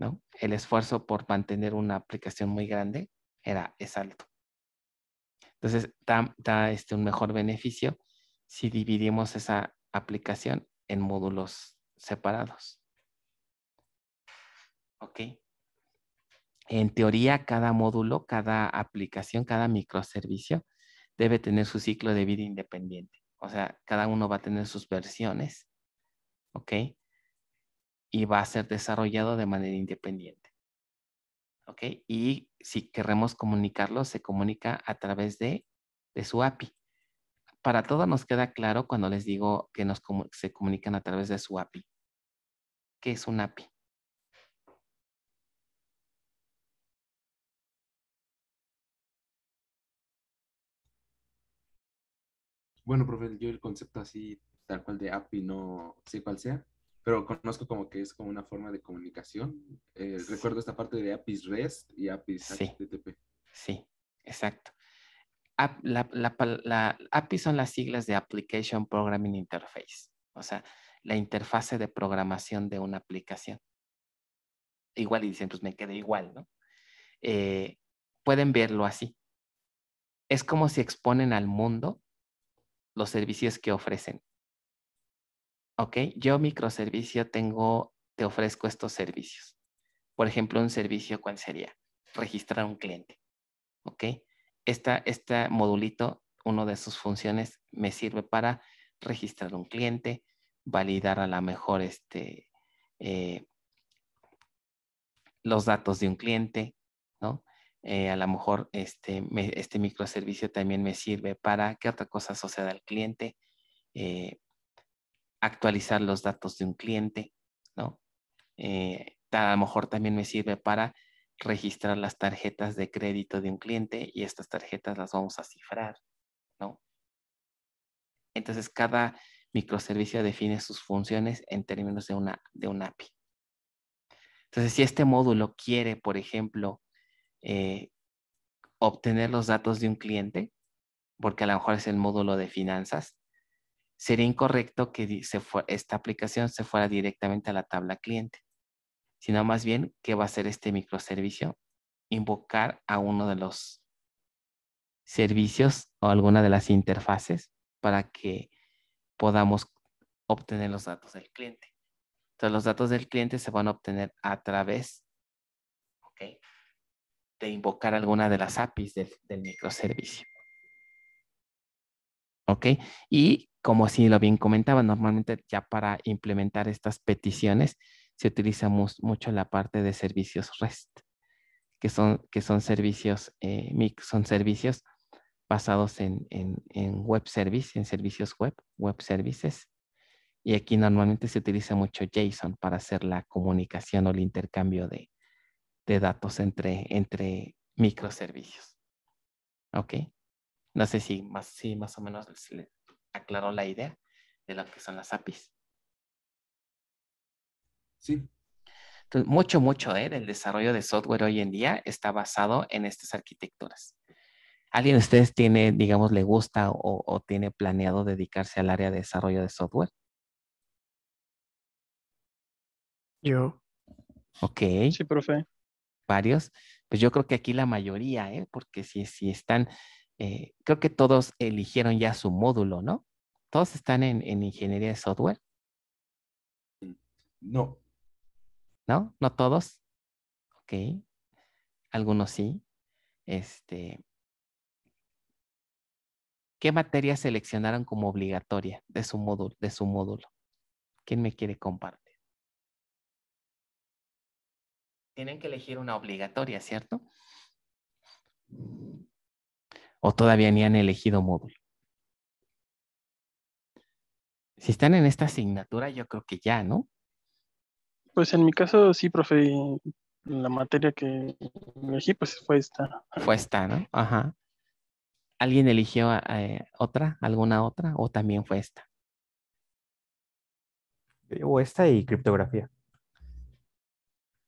¿no? El esfuerzo por mantener una aplicación muy grande era, es alto. Entonces, da, da este, un mejor beneficio si dividimos esa aplicación en módulos separados. ¿Ok? En teoría, cada módulo, cada aplicación, cada microservicio debe tener su ciclo de vida independiente. O sea, cada uno va a tener sus versiones, ¿ok? y va a ser desarrollado de manera independiente. ¿Ok? Y si queremos comunicarlo, se comunica a través de, su API. Para todos nos queda claro cuando les digo que nos, se comunican a través de su API. ¿Qué es un API? Bueno, profe, yo el concepto así, tal cual de API, no sé cuál sea, pero conozco como que es como una forma de comunicación. Eh, recuerdo esta parte de APIs REST y APIs sí. HTTP. Sí, exacto. La, API son las siglas de Application Programming Interface, o sea, la interfase de programación de una aplicación. Igual y dicen, pues me quedé igual, ¿no? Eh, pueden verlo así. Es como si exponen al mundo los servicios que ofrecen ok, yo microservicio tengo, te ofrezco estos servicios. Por ejemplo, un servicio, ¿cuál sería? Registrar un cliente, ok. Esta, este modulito, una de sus funciones me sirve para registrar un cliente, validar a lo mejor este, eh, los datos de un cliente, ¿no? Eh, a lo mejor este, este, microservicio también me sirve para qué otra cosa asociada al cliente, eh, actualizar los datos de un cliente, ¿no? Eh, a lo mejor también me sirve para registrar las tarjetas de crédito de un cliente y estas tarjetas las vamos a cifrar, ¿no? Entonces, cada microservicio define sus funciones en términos de una, de API. Entonces, si este módulo quiere, por ejemplo, eh, obtener los datos de un cliente, porque a lo mejor es el módulo de finanzas, sería incorrecto que esta aplicación se fuera directamente a la tabla cliente, sino más bien que va a ser este microservicio invocar a uno de los servicios o alguna de las interfaces para que podamos obtener los datos del cliente. Entonces, los datos del cliente se van a obtener a través de invocar alguna de las APIs del microservicio. ¿ok? Y como si lo bien comentaba, normalmente ya para implementar estas peticiones se utiliza mucho la parte de servicios REST, que son, servicios, eh, son servicios basados en, en, en, web service, en servicios web, web services. Y aquí normalmente se utiliza mucho JSON para hacer la comunicación o el intercambio de, datos entre, entre microservicios. ¿Ok? No sé si más, si más o menos se aclaró la idea de lo que son las APIs. Sí. Entonces, mucho, mucho ¿eh? del desarrollo de software hoy en día está basado en estas arquitecturas. ¿Alguien de ustedes tiene, digamos, le gusta o, tiene planeado dedicarse al área de desarrollo de software? Yo. Ok. Sí, profe. Varios. Pues yo creo que aquí la mayoría, ¿eh? porque si, si están, eh, creo que todos eligieron ya su módulo, ¿no? Todos están en, ingeniería de software. Mm, no. ¿No? ¿No todos? Ok. Algunos sí. Este. ¿Qué materia seleccionaron como obligatoria de su módulo? De su módulo? ¿Quién me quiere compartir? Tienen que elegir una obligatoria, ¿cierto? o todavía ni han elegido módulo. Si están en esta asignatura, yo creo que ya, ¿no? Pues en mi caso sí, profe, la materia que elegí pues fue esta. Fue esta, ¿no? Ajá. ¿Alguien eligió eh, otra, alguna otra o también fue esta? O esta y criptografía.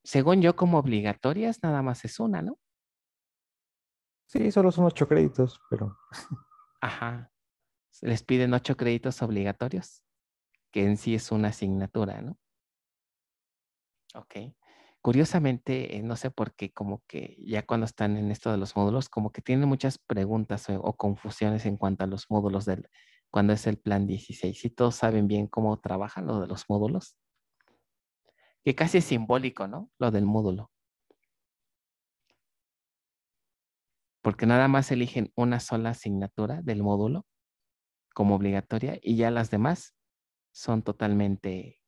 Según yo, como obligatorias, nada más es una, ¿no? Sí, solo son ocho créditos, pero. Ajá. Les piden ocho créditos obligatorios, que en sí es una asignatura, ¿no? Ok. Curiosamente, eh, no sé por qué, como que ya cuando están en esto de los módulos, como que tienen muchas preguntas eh, o, confusiones en cuanto a los módulos del, cuando es el plan 16. Si todos saben bien cómo trabajan lo de los módulos, que casi es simbólico, ¿no? Lo del módulo. porque nada más eligen una sola asignatura del módulo como obligatoria y ya las demás son totalmente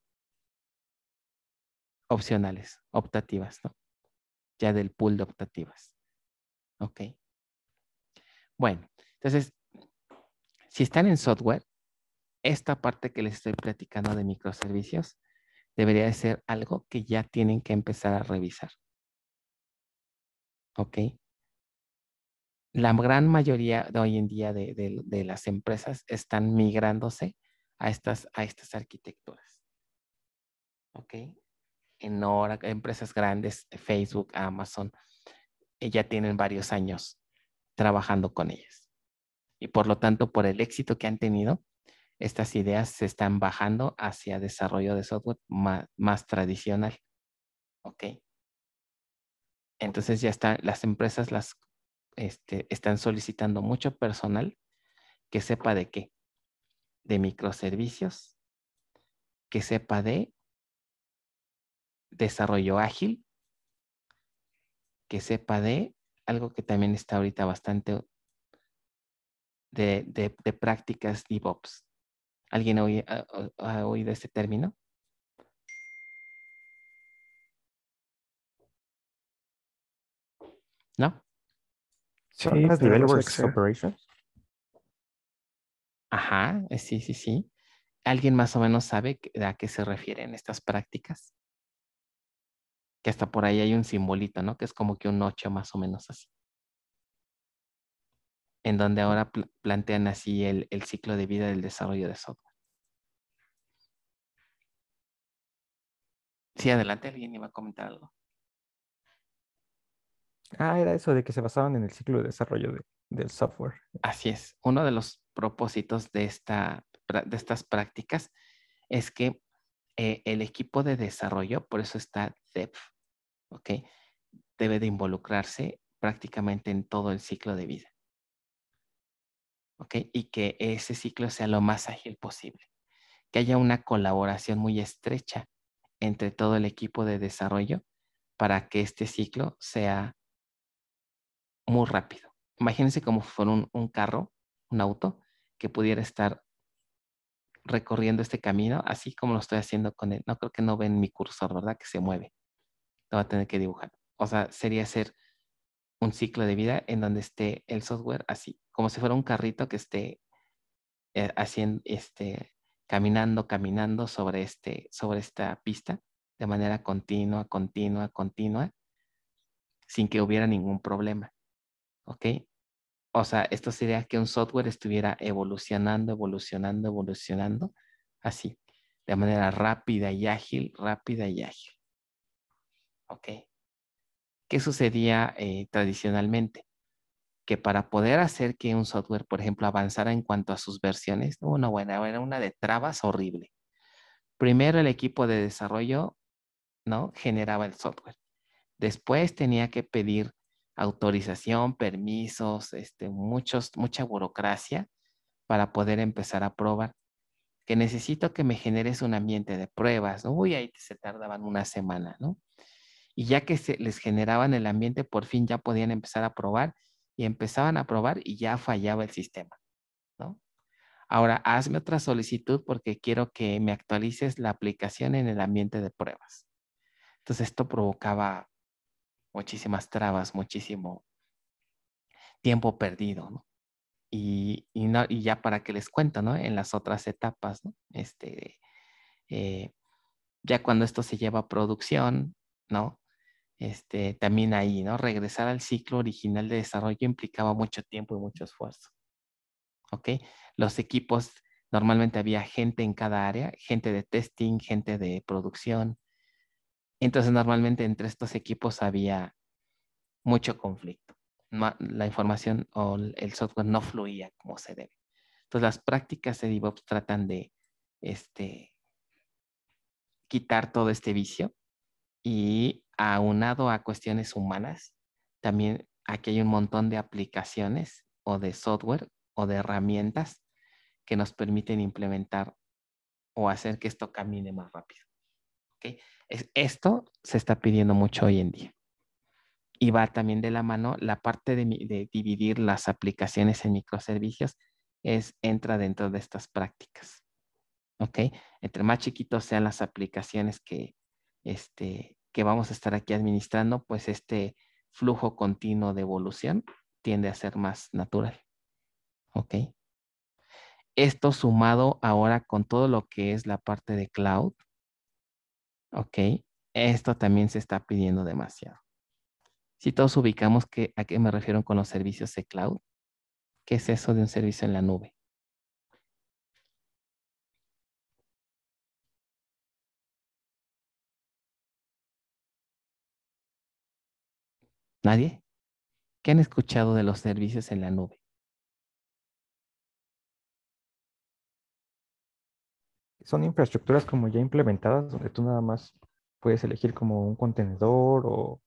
opcionales, optativas, ¿no? Ya del pool de optativas. Ok. Bueno, entonces, si están en software, esta parte que les estoy platicando de microservicios debería de ser algo que ya tienen que empezar a revisar. ¿Ok? la gran mayoría de hoy en día de, las empresas están migrándose a estas, a estas arquitecturas. ¿Ok? En empresas grandes, Facebook, Amazon, eh, ya tienen varios años trabajando con ellas. Y por lo tanto, por el éxito que han tenido, estas ideas se están bajando hacia desarrollo de software más, más tradicional. ¿Ok? Entonces ya están las empresas, las este, están solicitando mucho personal que sepa de qué? De microservicios, que sepa de desarrollo ágil, que sepa de algo que también está ahorita bastante de, prácticas DevOps. ¿Alguien ha oído este término? ¿No? Operations. Ajá, eh, sí, sí, sí. ¿Alguien más o menos sabe a qué se refieren estas prácticas? Que hasta por ahí hay un simbolito, ¿no? Que es como que un 8 más o menos así. En donde ahora plantean así el, el ciclo de vida del desarrollo de software. Sí, adelante, alguien iba a comentar algo. Ah, era eso de que se basaban en el ciclo de desarrollo del software. Así es. Uno de los propósitos de, de estas prácticas es que eh, el equipo de desarrollo, por eso está DEV, Debe de involucrarse prácticamente en todo el ciclo de vida. Y que ese ciclo sea lo más ágil posible. Que haya una colaboración muy estrecha entre todo el equipo de desarrollo para que este ciclo sea muy rápido. Imagínense como si fuera un, carro, un auto, que pudiera estar recorriendo este camino, así como lo estoy haciendo con él. No creo que no ven mi cursor, ¿verdad? Que se mueve. Lo va a tener que dibujar. O sea, sería hacer un ciclo de vida en donde esté el software así, como si fuera un carrito que esté eh, haciendo, este, caminando, caminando sobre, este, sobre esta pista de manera continua, continua, continua, sin que hubiera ningún problema. ¿ok? O sea, esto sería que un software estuviera evolucionando, evolucionando, evolucionando, así, de manera rápida y ágil, rápida y ágil. ¿Ok? ¿Qué sucedía eh, tradicionalmente? Que para poder hacer que un software, por ejemplo, avanzara en cuanto a sus versiones, una buena, era una de trabas horrible. Primero el equipo de desarrollo, ¿no? Generaba el software. Después tenía que pedir autorización, permisos, este, muchos, mucha burocracia para poder empezar a probar. Que necesito que me generes un ambiente de pruebas. Uy, ahí se tardaban una semana, ¿no? Y ya que se les generaban el ambiente, por fin ya podían empezar a probar y empezaban a probar y ya fallaba el sistema, ¿no? Ahora, hazme otra solicitud porque quiero que me actualices la aplicación en el ambiente de pruebas. Entonces, esto provocaba muchísimas trabas, muchísimo tiempo perdido, Y, ya para que les cuento, ¿no? En las otras etapas, Este, eh, ya cuando esto se lleva a producción, ¿no? Este, también ahí, ¿no? Regresar al ciclo original de desarrollo implicaba mucho tiempo y mucho esfuerzo. ¿Ok? Los equipos, normalmente había gente en cada área, gente de testing, gente de producción, entonces normalmente entre estos equipos había mucho conflicto. La información o el software no fluía como se debe. Entonces las prácticas de DevOps tratan de este, quitar todo este vicio y aunado a cuestiones humanas, también aquí hay un montón de aplicaciones o de software o de herramientas que nos permiten implementar o hacer que esto camine más rápido esto se está pidiendo mucho hoy en día. Y va también de la mano la parte de, dividir las aplicaciones en microservicios, es, entra dentro de estas prácticas. ¿Ok? Entre más chiquitos sean las aplicaciones que, este, que vamos a estar aquí administrando, pues este flujo continuo de evolución tiende a ser más natural. ¿Ok? Esto sumado ahora con todo lo que es la parte de cloud, Ok, esto también se está pidiendo demasiado. Si todos ubicamos que, a qué me refiero con los servicios de cloud, ¿qué es eso de un servicio en la nube? ¿Nadie? ¿Qué han escuchado de los servicios en la nube? son infraestructuras como ya implementadas, donde tú nada más puedes elegir como un contenedor o,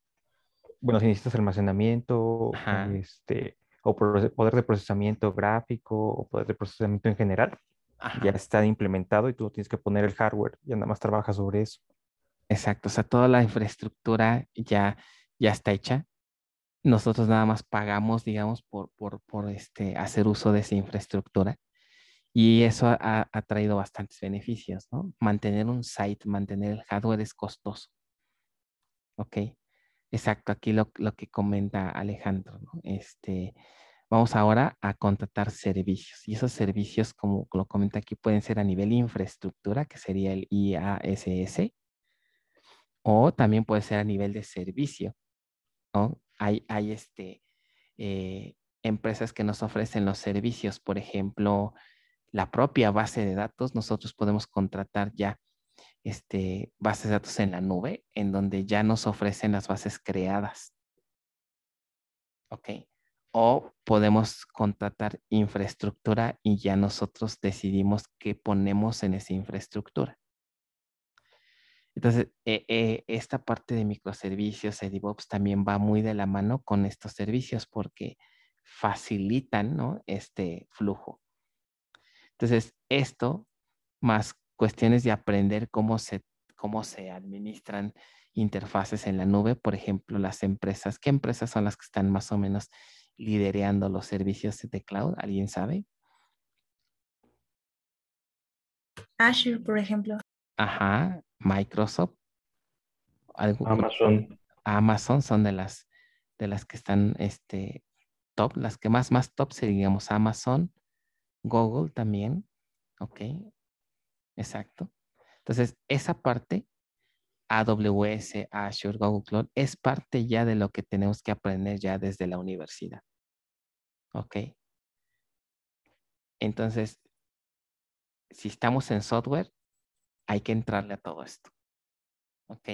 bueno, si necesitas almacenamiento, este, o poder de procesamiento gráfico o poder de procesamiento en general, ya está implementado y tú tienes que poner el hardware, y nada más trabajas sobre eso. Exacto, o sea, toda la infraestructura ya, ya está hecha. Nosotros nada más pagamos, digamos, por, por, por este, hacer uso de esa infraestructura. Y eso ha, traído bastantes beneficios, ¿no? Mantener un site, mantener el hardware es costoso. Ok, exacto, aquí lo, que comenta Alejandro, ¿no? Este, vamos ahora a contratar servicios. Y esos servicios, como lo comenta aquí, pueden ser a nivel infraestructura, que sería el IASS, o también puede ser a nivel de servicio. Hay, hay este, eh, empresas que nos ofrecen los servicios, por ejemplo, la propia base de datos, nosotros podemos contratar ya este, bases de datos en la nube, en donde ya nos ofrecen las bases creadas. Ok. O podemos contratar infraestructura y ya nosotros decidimos qué ponemos en esa infraestructura. Entonces, eh, eh, esta parte de microservicios y también va muy de la mano con estos servicios porque facilitan este flujo. Entonces, esto más cuestiones de aprender cómo se, cómo se administran interfaces en la nube, por ejemplo, las empresas, ¿qué empresas son las que están más o menos lidereando los servicios de cloud? ¿Alguien sabe? Azure, por ejemplo. Ajá, Microsoft. Amazon. Amazon son de las, de las que están este, top, las que más, más top seríamos Amazon, Google también, ¿ok? Exacto. Entonces, esa parte, AWS, Azure, Google Cloud, es parte ya de lo que tenemos que aprender ya desde la universidad. ¿Ok? Entonces, si estamos en software, hay que entrarle a todo esto. ¿Ok?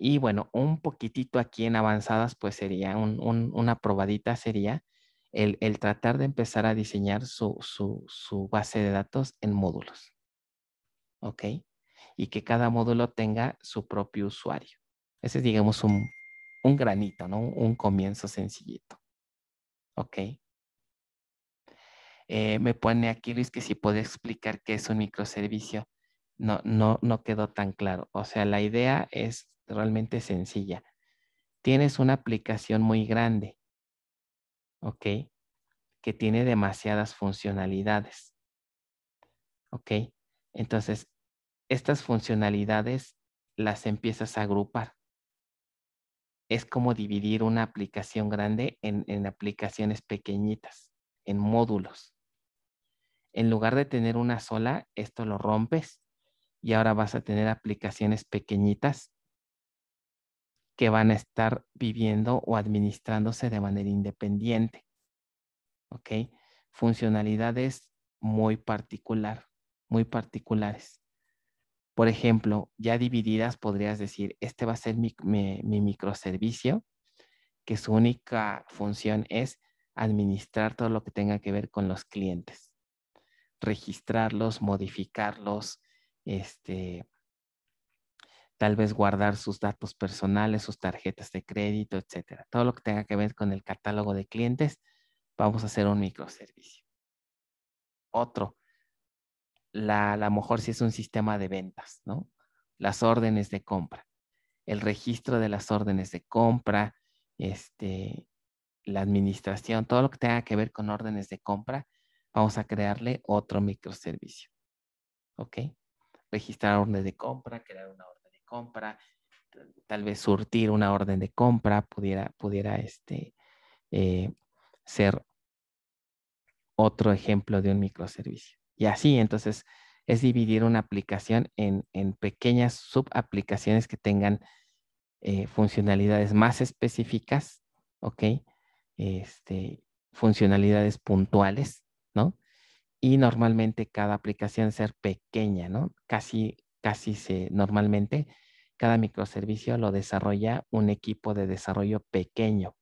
Y bueno, un poquitito aquí en avanzadas, pues sería una probadita, sería el, tratar de empezar a diseñar su, base de datos en módulos. ¿Ok? Y que cada módulo tenga su propio usuario. Ese es, digamos, un, granito, ¿no? Un comienzo sencillito. ¿Ok? Eh, me pone aquí Luis que si puede explicar qué es un microservicio. no quedó tan claro. O sea, la idea es realmente sencilla. Tienes una aplicación muy grande ¿ok? Que tiene demasiadas funcionalidades, ¿ok? Entonces, estas funcionalidades las empiezas a agrupar. Es como dividir una aplicación grande en, en aplicaciones pequeñitas, en módulos. En lugar de tener una sola, esto lo rompes y ahora vas a tener aplicaciones pequeñitas que van a estar viviendo o administrándose de manera independiente. ¿Ok? Funcionalidades muy particular, muy particulares. Por ejemplo, ya divididas podrías decir, este va a ser mi, mi microservicio, que su única función es administrar todo lo que tenga que ver con los clientes, registrarlos, modificarlos, este, tal vez guardar sus datos personales, sus tarjetas de crédito, etcétera. Todo lo que tenga que ver con el catálogo de clientes, vamos a hacer un microservicio. Otro, la, a lo mejor si es un sistema de ventas, ¿no? Las órdenes de compra, el registro de las órdenes de compra, este, la administración, todo lo que tenga que ver con órdenes de compra, vamos a crearle otro microservicio. ¿Ok? Registrar órdenes de compra, crear una orden compra, tal vez surtir una orden de compra, pudiera, pudiera este, eh, ser otro ejemplo de un microservicio. Y así, entonces, es dividir una aplicación en, en pequeñas subaplicaciones que tengan eh, funcionalidades más específicas, ¿ok? Este, funcionalidades puntuales, ¿no? Y normalmente cada aplicación ser pequeña, ¿no? Casi casi se normalmente cada microservicio lo desarrolla un equipo de desarrollo pequeño,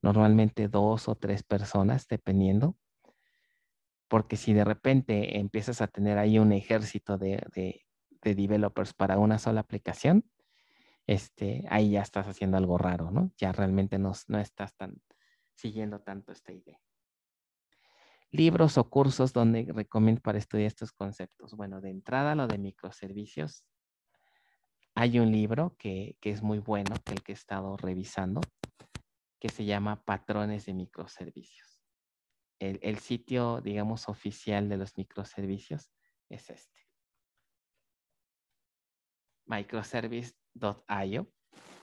normalmente dos o tres personas, dependiendo. Porque si de repente empiezas a tener ahí un ejército de, developers para una sola aplicación, este, ahí ya estás haciendo algo raro, ¿no? Ya realmente no, no estás tan, siguiendo tanto esta idea libros o cursos donde recomiendo para estudiar estos conceptos. Bueno, de entrada lo de microservicios. Hay un libro que, es muy bueno, que el que he estado revisando, que se llama Patrones de Microservicios. El, el sitio, digamos, oficial de los microservicios es este. Microservice.io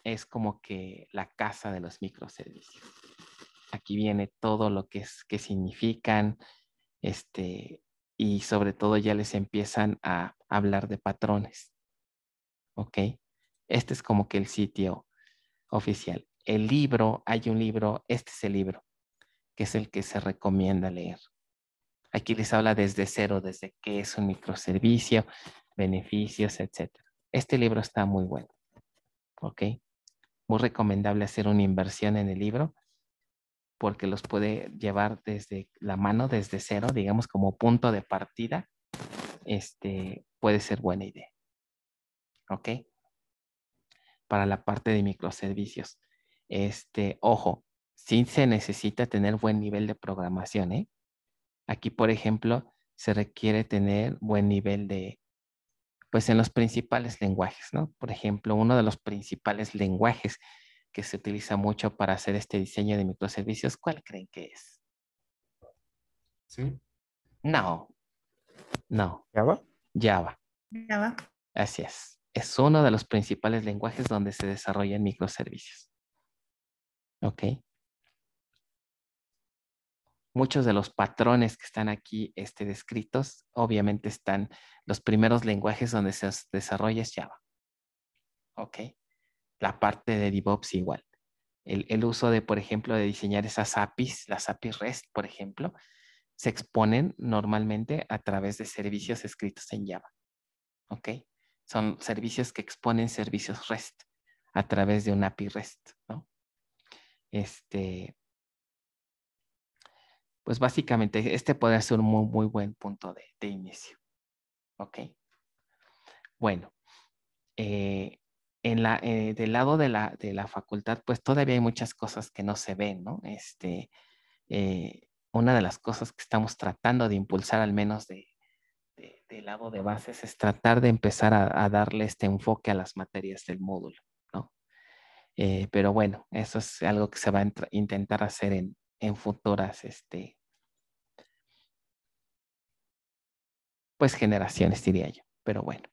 es como que la casa de los microservicios aquí viene todo lo que, es, que significan, este, y sobre todo ya les empiezan a hablar de patrones. ¿Ok? Este es como que el sitio oficial. El libro, hay un libro, este es el libro, que es el que se recomienda leer. Aquí les habla desde cero, desde qué es un microservicio, beneficios, etc. Este libro está muy bueno. ¿Ok? Muy recomendable hacer una inversión en el libro porque los puede llevar desde la mano, desde cero, digamos como punto de partida, este, puede ser buena idea. ¿Ok? Para la parte de microservicios. Este, ojo, sí se necesita tener buen nivel de programación, ¿eh? Aquí, por ejemplo, se requiere tener buen nivel de, pues en los principales lenguajes, ¿no? Por ejemplo, uno de los principales lenguajes que se utiliza mucho para hacer este diseño de microservicios, ¿cuál creen que es? ¿Sí? No. No. ¿Java? Java. Java. Así es. Es uno de los principales lenguajes donde se desarrollan microservicios. ¿Ok? Muchos de los patrones que están aquí este, descritos, obviamente están los primeros lenguajes donde se desarrolla es Java. ¿Ok? la parte de DevOps igual. El, uso de, por ejemplo, de diseñar esas APIs, las APIs REST, por ejemplo, se exponen normalmente a través de servicios escritos en Java. ¿Ok? Son servicios que exponen servicios REST a través de una API REST, ¿no? Este, pues básicamente este podría ser un muy, muy buen punto de, de inicio. ¿Ok? Bueno, eh, eh, del lado de la, de la, facultad, pues todavía hay muchas cosas que no se ven, ¿no? Este, eh, una de las cosas que estamos tratando de impulsar, al menos del lado de bases, es tratar de empezar a, darle este enfoque a las materias del módulo, ¿no? Eh, pero bueno, eso es algo que se va a intentar hacer en, futuras, este, pues, generaciones, diría yo, pero bueno.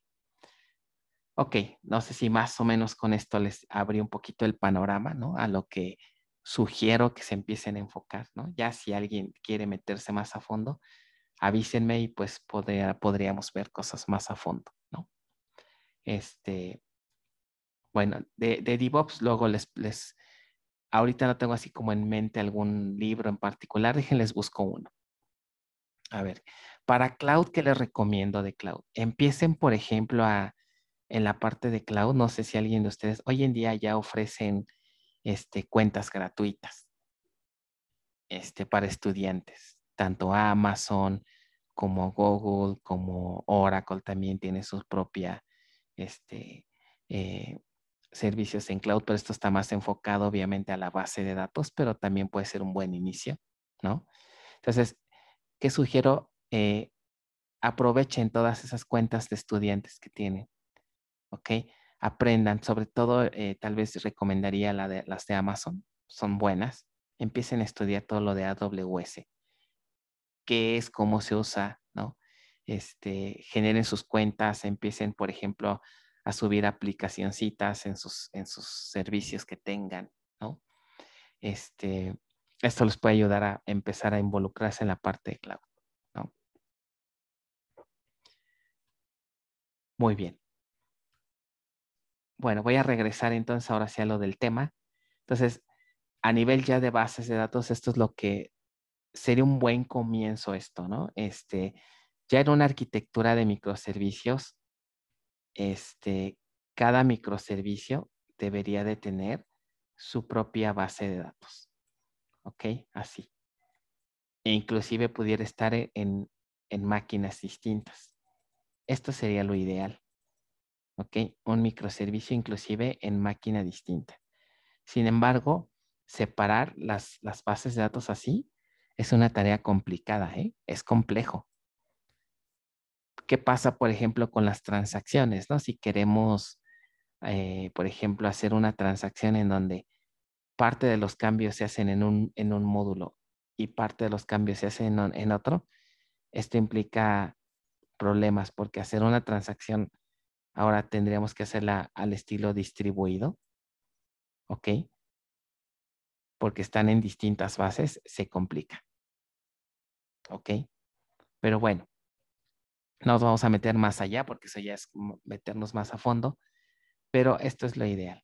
Ok, no sé si más o menos con esto les abrí un poquito el panorama, ¿no? A lo que sugiero que se empiecen a enfocar, ¿no? Ya si alguien quiere meterse más a fondo, avísenme y pues podríamos ver cosas más a fondo, ¿no? Este, bueno, de, DevOps luego les, les, ahorita no tengo así como en mente algún libro en particular, déjenles busco uno. A ver, para cloud, ¿qué les recomiendo de cloud? Empiecen, por ejemplo, a en la parte de cloud, no sé si alguien de ustedes, hoy en día ya ofrecen este, cuentas gratuitas este, para estudiantes. Tanto Amazon como Google, como Oracle también tiene sus propia, este, eh, servicios en cloud, pero esto está más enfocado obviamente a la base de datos, pero también puede ser un buen inicio, ¿no? Entonces, ¿qué sugiero? Eh, aprovechen todas esas cuentas de estudiantes que tienen ¿ok? Aprendan, sobre todo eh, tal vez recomendaría las de Amazon, son buenas. Empiecen a estudiar todo lo de AWS, qué es, cómo se usa, ¿no? Este, generen sus cuentas, empiecen, por ejemplo, a subir aplicacioncitas en sus, en sus servicios que tengan, ¿no? Este, esto les puede ayudar a empezar a involucrarse en la parte de cloud, ¿no? Muy bien bueno, voy a regresar entonces ahora hacia lo del tema. Entonces, a nivel ya de bases de datos, esto es lo que sería un buen comienzo esto, ¿no? Este, ya en una arquitectura de microservicios, este, cada microservicio debería de tener su propia base de datos. ¿Ok? Así. E inclusive pudiera estar en máquinas distintas. Esto sería lo ideal. Un microservicio inclusive en máquina distinta. Sin embargo, separar las, bases de datos así es una tarea complicada, ¿eh? Es complejo. ¿Qué pasa, por ejemplo, con las transacciones, no? Si queremos, eh, por ejemplo, hacer una transacción en donde parte de los cambios se hacen en un, en un módulo y parte de los cambios se hacen en otro, esto implica problemas porque hacer una transacción Ahora tendríamos que hacerla al estilo distribuido. ¿Ok? Porque están en distintas bases, se complica. ¿Ok? Pero bueno, nos vamos a meter más allá porque eso ya es meternos más a fondo. Pero esto es lo ideal.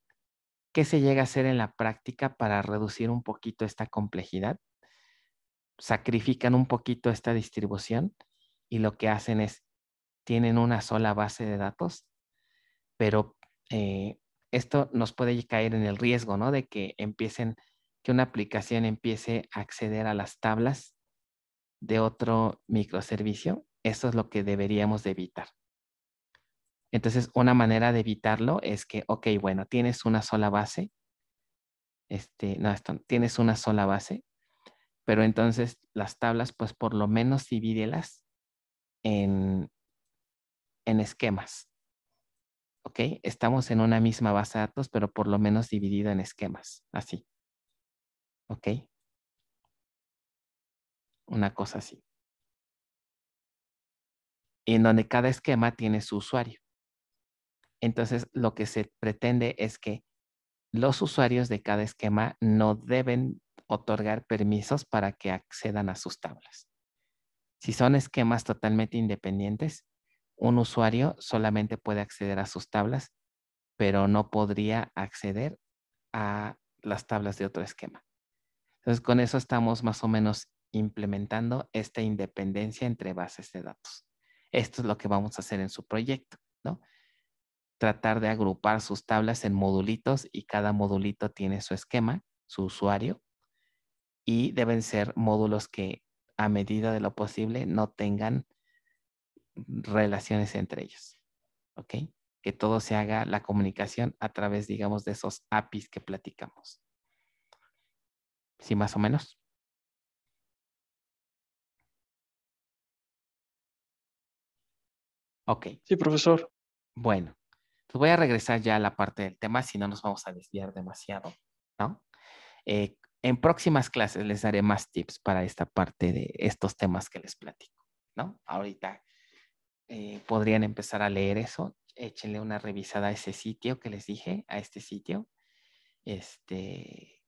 ¿Qué se llega a hacer en la práctica para reducir un poquito esta complejidad? Sacrifican un poquito esta distribución y lo que hacen es, tienen una sola base de datos pero eh, esto nos puede caer en el riesgo, ¿no? De que empiecen, que una aplicación empiece a acceder a las tablas de otro microservicio. Eso es lo que deberíamos de evitar. Entonces, una manera de evitarlo es que, ok, bueno, tienes una sola base, este, no, esto, tienes una sola base, pero entonces las tablas, pues por lo menos divídelas en esquemas. ¿ok? Estamos en una misma base de datos, pero por lo menos dividido en esquemas, así. ¿Ok? Una cosa así. Y en donde cada esquema tiene su usuario. Entonces, lo que se pretende es que los usuarios de cada esquema no deben otorgar permisos para que accedan a sus tablas. Si son esquemas totalmente independientes, un usuario solamente puede acceder a sus tablas, pero no podría acceder a las tablas de otro esquema. Entonces, con eso estamos más o menos implementando esta independencia entre bases de datos. Esto es lo que vamos a hacer en su proyecto, ¿no? Tratar de agrupar sus tablas en modulitos y cada modulito tiene su esquema, su usuario, y deben ser módulos que a medida de lo posible no tengan relaciones entre ellos. ¿Ok? Que todo se haga la comunicación a través, digamos, de esos APIs que platicamos. ¿Sí, más o menos? Ok. Sí, profesor. Bueno, pues voy a regresar ya a la parte del tema, si no nos vamos a desviar demasiado, ¿no? Eh, en próximas clases les daré más tips para esta parte de estos temas que les platico, ¿no? Ahorita eh, podrían empezar a leer eso. Échenle una revisada a ese sitio que les dije, a este sitio. Este.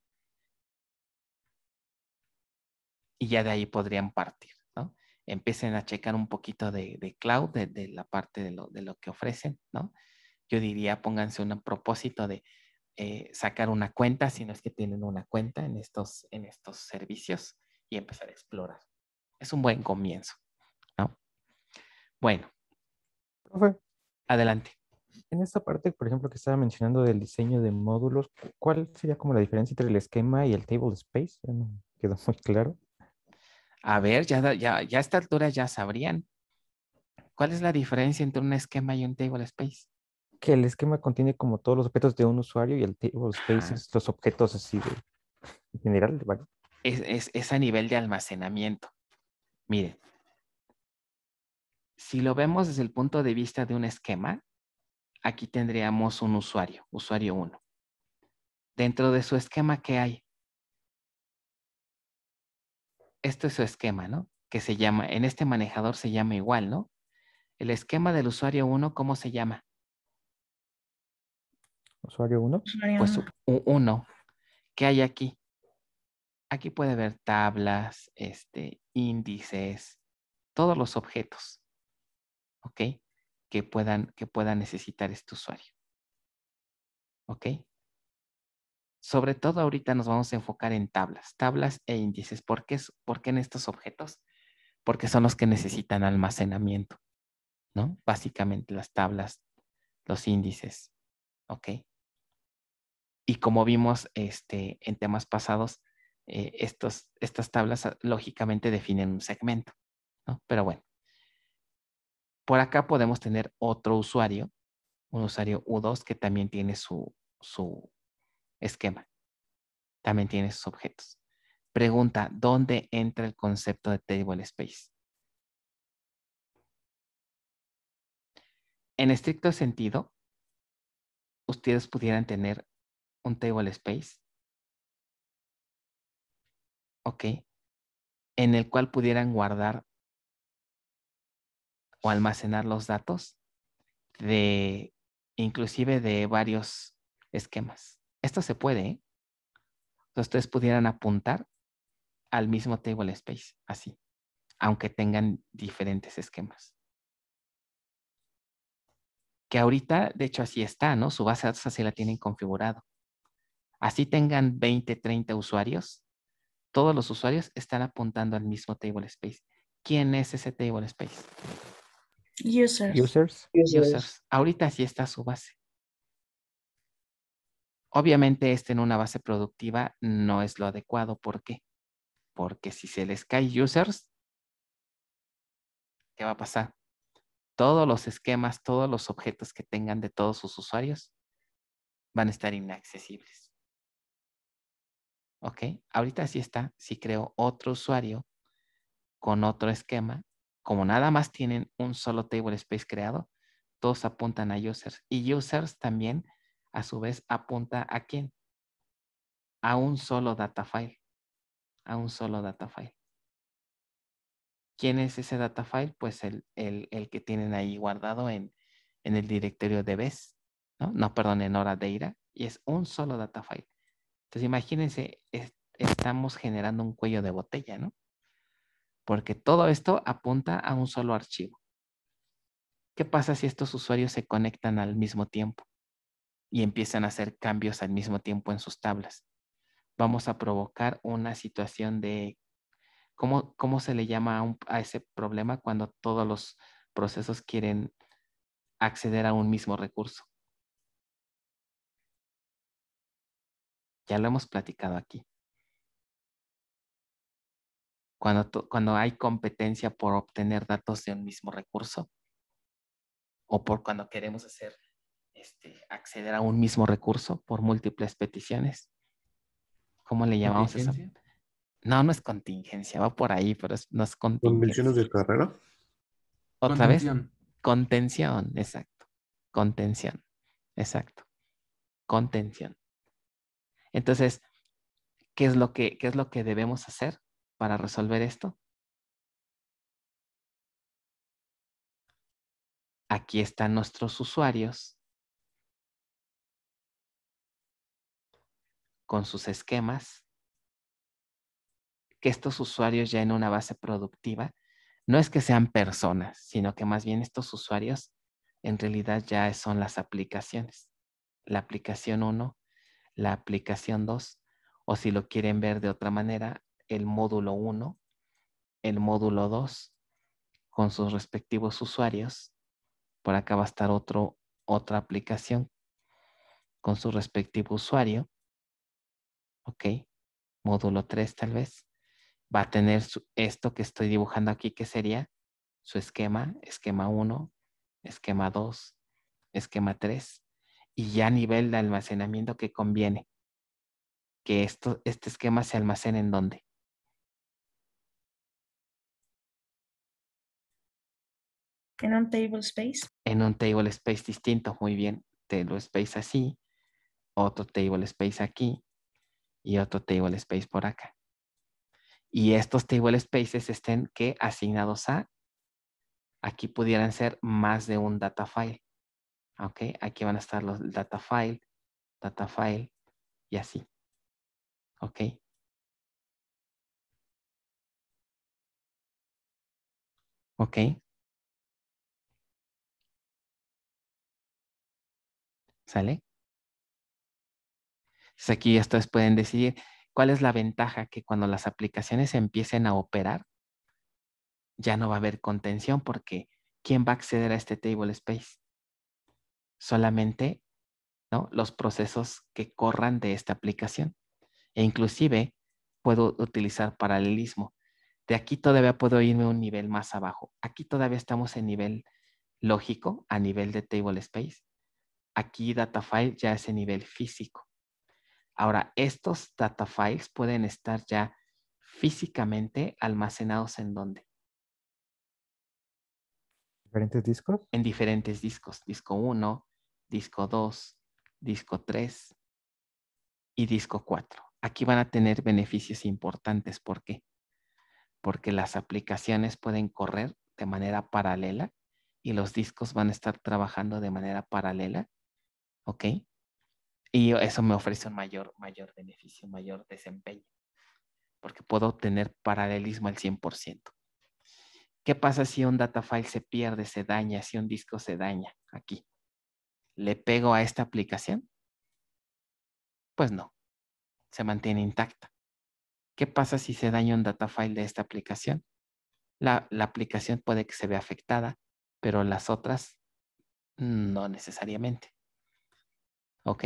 Y ya de ahí podrían partir, ¿no? Empiecen a checar un poquito de, de cloud, de, la parte de lo, de lo que ofrecen, ¿no? Yo diría, pónganse un propósito de eh, sacar una cuenta, si no es que tienen una cuenta en estos, en estos servicios y empezar a explorar. Es un buen comienzo. Bueno. adelante. En esta parte, por ejemplo, que estaba mencionando del diseño de módulos, ¿cuál sería como la diferencia entre el esquema y el table space? Ya no quedó muy claro. A ver, ya, ya, ya a esta altura ya sabrían. ¿Cuál es la diferencia entre un esquema y un table space? Que el esquema contiene como todos los objetos de un usuario y el table space es los objetos así de general, ¿vale? Es, es a nivel de almacenamiento. Miren, si lo vemos desde el punto de vista de un esquema, aquí tendríamos un usuario, usuario 1. Dentro de su esquema, ¿qué hay? Esto es su esquema, ¿no? Que se llama, en este manejador se llama igual, ¿no? El esquema del usuario 1, ¿cómo se llama? Usuario 1. Pues 1. ¿Qué hay aquí? Aquí puede ver tablas, este, índices, todos los objetos. ¿ok? Que puedan, que puedan necesitar este usuario. ¿Ok? Sobre todo ahorita nos vamos a enfocar en tablas, tablas e índices. ¿Por qué, en estos objetos? Porque son los que necesitan almacenamiento, ¿no? Básicamente las tablas, los índices, ¿ok? Y como vimos este, en temas pasados, eh, estos, estas tablas ah, lógicamente definen un segmento, ¿no? Pero bueno, por acá podemos tener otro usuario, un usuario U2 que también tiene su, su esquema. También tiene sus objetos. Pregunta, ¿dónde entra el concepto de table space? En estricto sentido, ustedes pudieran tener un table space. Ok. En el cual pudieran guardar o almacenar los datos de inclusive de varios esquemas. Esto se puede. ustedes ¿eh? pudieran apuntar al mismo table space, así, aunque tengan diferentes esquemas. Que ahorita, de hecho, así está, ¿no? Su base de datos así la tienen configurado. Así tengan 20, 30 usuarios, todos los usuarios están apuntando al mismo table space. ¿Quién es ese table space? Users. Users. Users. Ahorita sí está su base. Obviamente este en una base productiva no es lo adecuado. ¿Por qué? Porque si se les cae users, ¿qué va a pasar? Todos los esquemas, todos los objetos que tengan de todos sus usuarios van a estar inaccesibles. ¿Ok? Ahorita sí está. Si creo otro usuario con otro esquema, como nada más tienen un solo table space creado, todos apuntan a users. Y users también, a su vez, apunta a quién? A un solo data file. A un solo data file. ¿Quién es ese data file? Pues el, que tienen ahí guardado en, el directorio de BES. ¿no? No, perdón, en hora de ira. Y es un solo data file. Entonces, imagínense, estamos generando un cuello de botella, ¿no? porque todo esto apunta a un solo archivo. ¿Qué pasa si estos usuarios se conectan al mismo tiempo y empiezan a hacer cambios al mismo tiempo en sus tablas? Vamos a provocar una situación de, ¿cómo, se le llama a, a ese problema cuando todos los procesos quieren acceder a un mismo recurso? Ya lo hemos platicado aquí cuando, hay competencia por obtener datos de un mismo recurso o por cuando queremos hacer este, acceder a un mismo recurso por múltiples peticiones. ¿Cómo le llamamos eso? No, no es contingencia, va por ahí, pero no es contingencia. ¿Convenciones de carrera? ¿Otra vez? Contención, exacto. Contención, exacto. Contención. Entonces, ¿qué es lo que, qué es lo que debemos hacer? para resolver esto? Aquí están nuestros usuarios con sus esquemas, que estos usuarios ya en una base productiva, no es que sean personas, sino que más bien estos usuarios en realidad ya son las aplicaciones. La aplicación 1, la aplicación 2, o si lo quieren ver de otra manera, el módulo 1, el módulo 2, con sus respectivos usuarios. Por acá va a estar otro, otra aplicación con su respectivo usuario. Ok, módulo 3 tal vez. Va a tener esto que estoy dibujando aquí, que sería su esquema, esquema 1, esquema 2, esquema 3, y ya nivel de almacenamiento que conviene. Que este esquema se almacene en dónde? En un table space. En un table space distinto, muy bien. Table space así, otro table space aquí y otro table space por acá. Y estos table spaces estén que asignados a, aquí pudieran ser más de un data file. ¿Ok? Aquí van a estar los data file, data file y así. ¿Ok? ¿Ok? ¿Sale? Entonces aquí ustedes pueden decidir cuál es la ventaja que cuando las aplicaciones empiecen a operar, ya no va a haber contención porque ¿quién va a acceder a este table space? Solamente los procesos que corran de esta aplicación. E inclusive puedo utilizar paralelismo. De aquí todavía puedo irme un nivel más abajo. Aquí todavía estamos en nivel lógico, a nivel de table space. Aquí data file ya es a nivel físico. Ahora, estos data files pueden estar ya físicamente almacenados en dónde? ¿Diferentes discos? En diferentes discos. Disco 1, disco 2, disco 3 y disco 4. Aquí van a tener beneficios importantes. ¿Por qué? Porque las aplicaciones pueden correr de manera paralela y los discos van a estar trabajando de manera paralela ¿ok? Y eso me ofrece un mayor, mayor beneficio, mayor desempeño, porque puedo obtener paralelismo al 100%. ¿Qué pasa si un data file se pierde, se daña, si un disco se daña aquí? ¿Le pego a esta aplicación? Pues no, se mantiene intacta. ¿Qué pasa si se daña un data file de esta aplicación? la aplicación puede que se vea afectada, pero las otras no necesariamente. ¿Ok?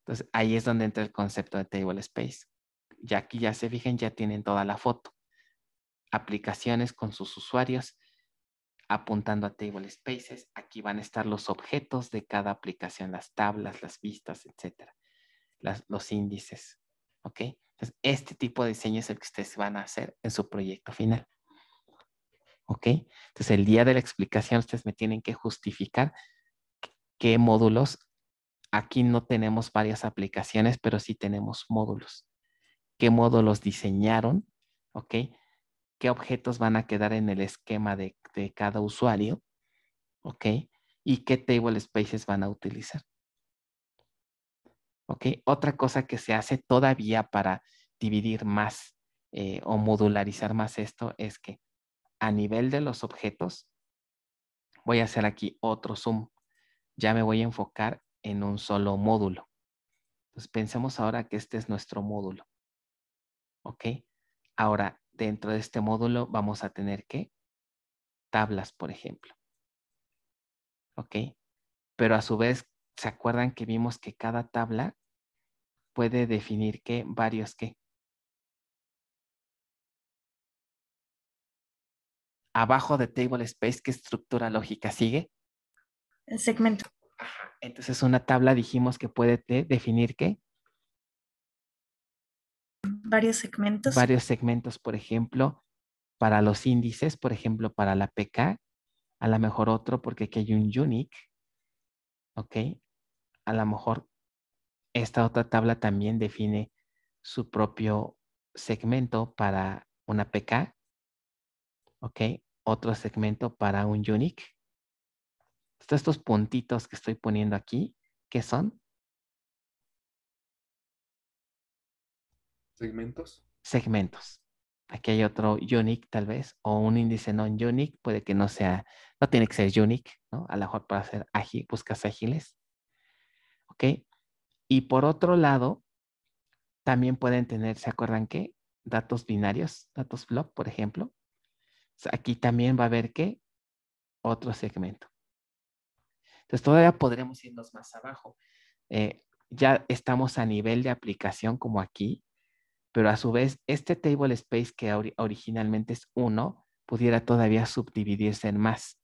Entonces ahí es donde entra el concepto de table space. Ya aquí ya se fijen, ya tienen toda la foto. Aplicaciones con sus usuarios apuntando a table spaces. Aquí van a estar los objetos de cada aplicación, las tablas, las vistas, etc. los índices. ¿Ok? Entonces, este tipo de diseño es el que ustedes van a hacer en su proyecto final. ¿Ok? Entonces, el día de la explicación ustedes me tienen que justificar qué módulos Aquí no tenemos varias aplicaciones, pero sí tenemos módulos. ¿Qué módulos diseñaron? ¿Ok? ¿Qué objetos van a quedar en el esquema de, cada usuario? ¿Ok? ¿Y qué table spaces van a utilizar? ¿Ok? Otra cosa que se hace todavía para dividir más eh, o modularizar más esto es que a nivel de los objetos, voy a hacer aquí otro zoom. Ya me voy a enfocar en un solo módulo. Entonces pensemos ahora que este es nuestro módulo. ¿Ok? Ahora, dentro de este módulo vamos a tener que tablas, por ejemplo. ¿Ok? Pero a su vez, ¿se acuerdan que vimos que cada tabla puede definir ¿qué? varios qué? Abajo de table space, ¿qué estructura lógica sigue? El segmento. Entonces una tabla dijimos que puede definir qué? Varios segmentos. Varios segmentos, por ejemplo, para los índices, por ejemplo, para la PK, a lo mejor otro porque aquí hay un unique, ¿ok? A lo mejor esta otra tabla también define su propio segmento para una PK, ¿ok? Otro segmento para un unique estos puntitos que estoy poniendo aquí, ¿qué son? Segmentos. Segmentos. Aquí hay otro unique tal vez, o un índice non-unique, puede que no sea, no tiene que ser unique, ¿no? A lo mejor para ser ágil, buscas ágiles. ¿Ok? Y por otro lado, también pueden tener, ¿se acuerdan qué? Datos binarios, datos block, por ejemplo. Aquí también va a haber que otro segmento. Entonces todavía podremos irnos más abajo. Eh, ya estamos a nivel de aplicación como aquí, pero a su vez este table space que originalmente es uno pudiera todavía subdividirse en más.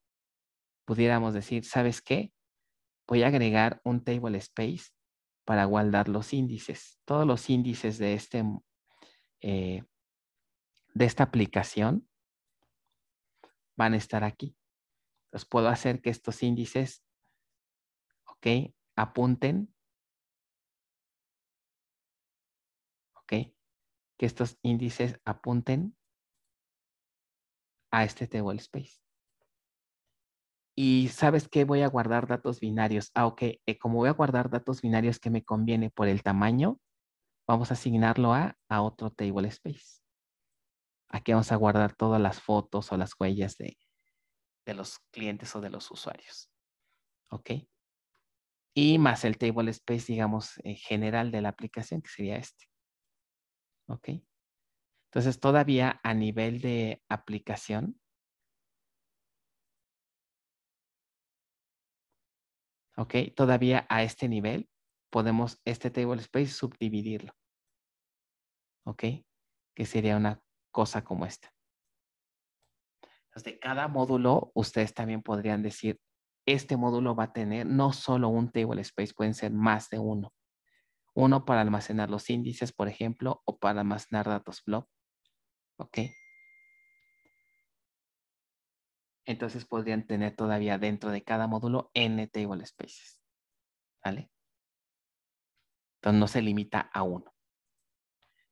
Pudiéramos decir, ¿sabes qué? Voy a agregar un table space para guardar los índices. Todos los índices de, este, eh, de esta aplicación van a estar aquí. Entonces puedo hacer que estos índices ¿ok? Apunten, ¿ok? Que estos índices apunten a este table space. Y ¿sabes que Voy a guardar datos binarios. Ah, ok, eh, como voy a guardar datos binarios que me conviene por el tamaño, vamos a asignarlo a, otro table space. Aquí vamos a guardar todas las fotos o las huellas de los clientes o de los usuarios. ¿Ok? y más el table space, digamos, en eh, general de la aplicación, que sería este. ¿Ok? Entonces, todavía a nivel de aplicación, ¿ok? Todavía a este nivel podemos este table space subdividirlo. ¿Ok? Que sería una cosa como esta. Entonces, de cada módulo, ustedes también podrían decir, este módulo va a tener no solo un table space, pueden ser más de uno. Uno para almacenar los índices, por ejemplo, o para almacenar datos blob. ¿Ok? Entonces podrían tener todavía dentro de cada módulo n table spaces. ¿Vale? Entonces no se limita a uno.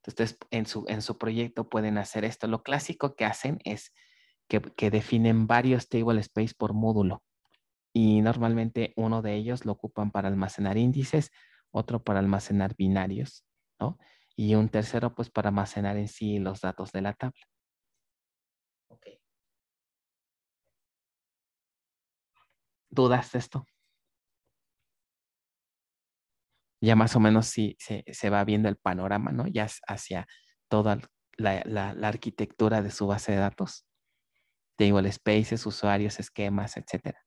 Entonces en su, en su proyecto pueden hacer esto. Lo clásico que hacen es que, que definen varios table space por módulo y normalmente uno de ellos lo ocupan para almacenar índices, otro para almacenar binarios, ¿no? Y un tercero, pues, para almacenar en sí los datos de la tabla. Ok. ¿Dudas de esto? Ya más o menos sí se, va viendo el panorama, ¿no? Ya hacia toda la, arquitectura de su base de datos. Te digo, el spaces, usuarios, esquemas, etcétera.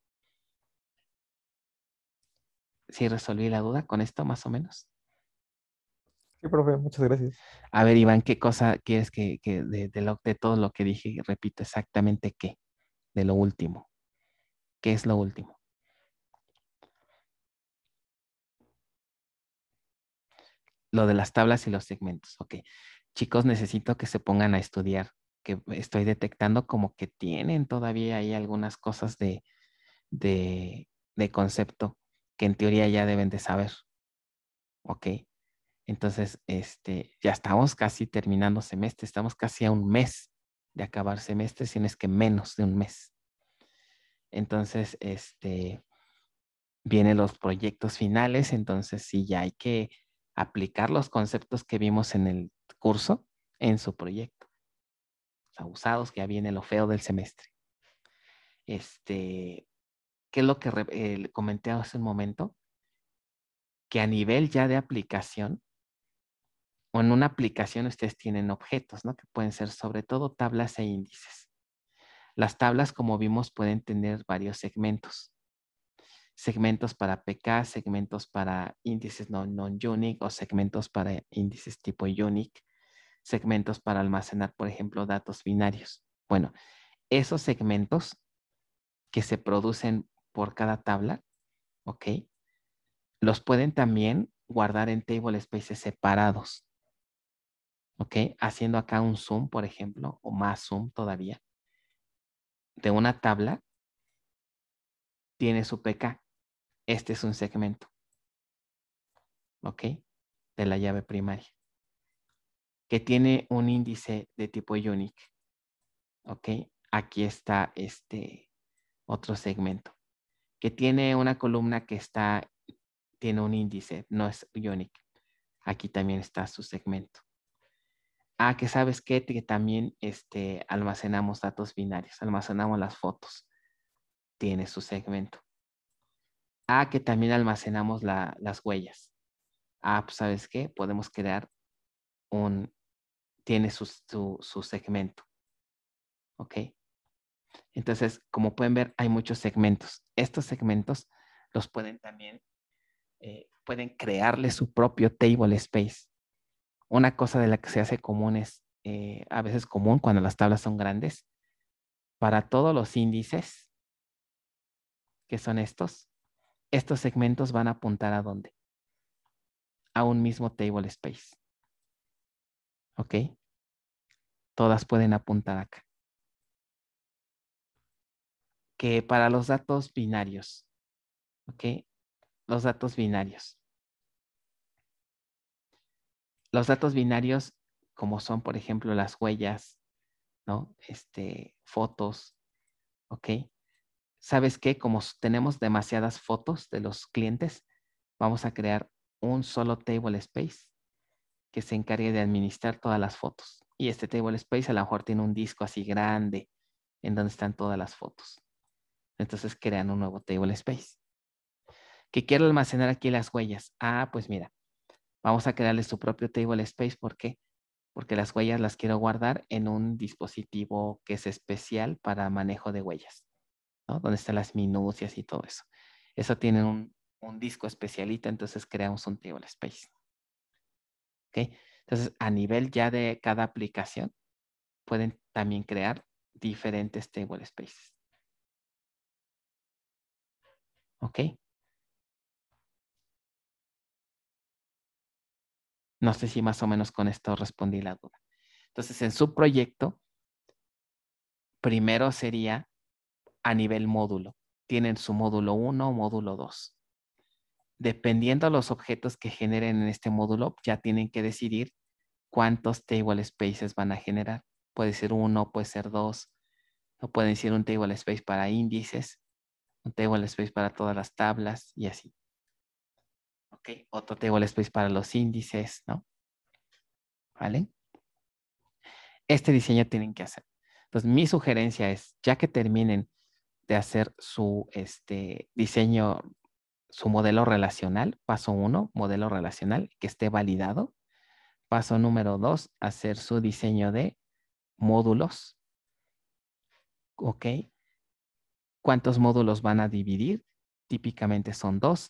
¿Sí resolví la duda con esto, más o menos? Sí, profe, muchas gracias. A ver, Iván, ¿qué cosa quieres que, que de, de todo lo que dije, repito exactamente qué? De lo último. ¿Qué es lo último? Lo de las tablas y los segmentos. Ok. Chicos, necesito que se pongan a estudiar, que estoy detectando como que tienen todavía ahí algunas cosas de, de, de concepto que en teoría ya deben de saber. ¿Ok? Entonces, este, ya estamos casi terminando semestre, estamos casi a un mes de acabar semestre, si es que menos de un mes. Entonces, este, vienen los proyectos finales, entonces sí, ya hay que aplicar los conceptos que vimos en el curso en su proyecto. Los abusados, que ya viene lo feo del semestre. Este, que es lo que eh, comenté hace un momento, que a nivel ya de aplicación, o en una aplicación ustedes tienen objetos, ¿no? Que pueden ser sobre todo tablas e índices. Las tablas, como vimos, pueden tener varios segmentos. Segmentos para PK, segmentos para índices non-unique o segmentos para índices tipo unique, segmentos para almacenar, por ejemplo, datos binarios. Bueno, esos segmentos que se producen por cada tabla, ¿ok? Los pueden también guardar en table spaces separados, ¿ok? Haciendo acá un zoom, por ejemplo, o más zoom todavía, de una tabla, tiene su PK. Este es un segmento, ¿ok? De la llave primaria, que tiene un índice de tipo unique, ¿ok? Aquí está este otro segmento que tiene una columna que está, tiene un índice, no es Ionic. Aquí también está su segmento. Ah, que sabes qué? que también este, almacenamos datos binarios, almacenamos las fotos. Tiene su segmento. Ah, que también almacenamos las huellas. Ah, pues, sabes qué, podemos crear un, tiene su, su, su segmento. ¿Ok? Entonces, como pueden ver, hay muchos segmentos. Estos segmentos los pueden también, eh, pueden crearle su propio table space. Una cosa de la que se hace común es, eh, a veces común cuando las tablas son grandes, para todos los índices, que son estos, estos segmentos van a apuntar a dónde? A un mismo table space. ¿Ok? Todas pueden apuntar acá que para los datos binarios. ¿Ok? Los datos binarios. Los datos binarios, como son, por ejemplo, las huellas, ¿no? Este, fotos, ¿ok? ¿Sabes qué? Como tenemos demasiadas fotos de los clientes, vamos a crear un solo table space que se encargue de administrar todas las fotos. Y este table space a lo mejor tiene un disco así grande en donde están todas las fotos. Entonces crean un nuevo table space. ¿Qué quiero almacenar aquí las huellas. Ah, pues mira, vamos a crearle su propio table space. ¿Por qué? Porque las huellas las quiero guardar en un dispositivo que es especial para manejo de huellas, ¿no? Donde están las minucias y todo eso. Eso tiene un, un disco especialito, entonces creamos un table space. ¿Ok? Entonces, a nivel ya de cada aplicación, pueden también crear diferentes table spaces. ¿ok? No sé si más o menos con esto respondí la duda. Entonces, en su proyecto, primero sería a nivel módulo. Tienen su módulo 1 o módulo 2. Dependiendo de los objetos que generen en este módulo, ya tienen que decidir cuántos table spaces van a generar. Puede ser uno, puede ser dos, no pueden ser un table space para índices, tengo table space para todas las tablas y así. Ok, otro table space para los índices, ¿no? ¿Vale? Este diseño tienen que hacer. Entonces, mi sugerencia es, ya que terminen de hacer su este, diseño, su modelo relacional, paso uno, modelo relacional, que esté validado. Paso número dos, hacer su diseño de módulos. ¿Ok? cuántos módulos van a dividir. Típicamente son dos.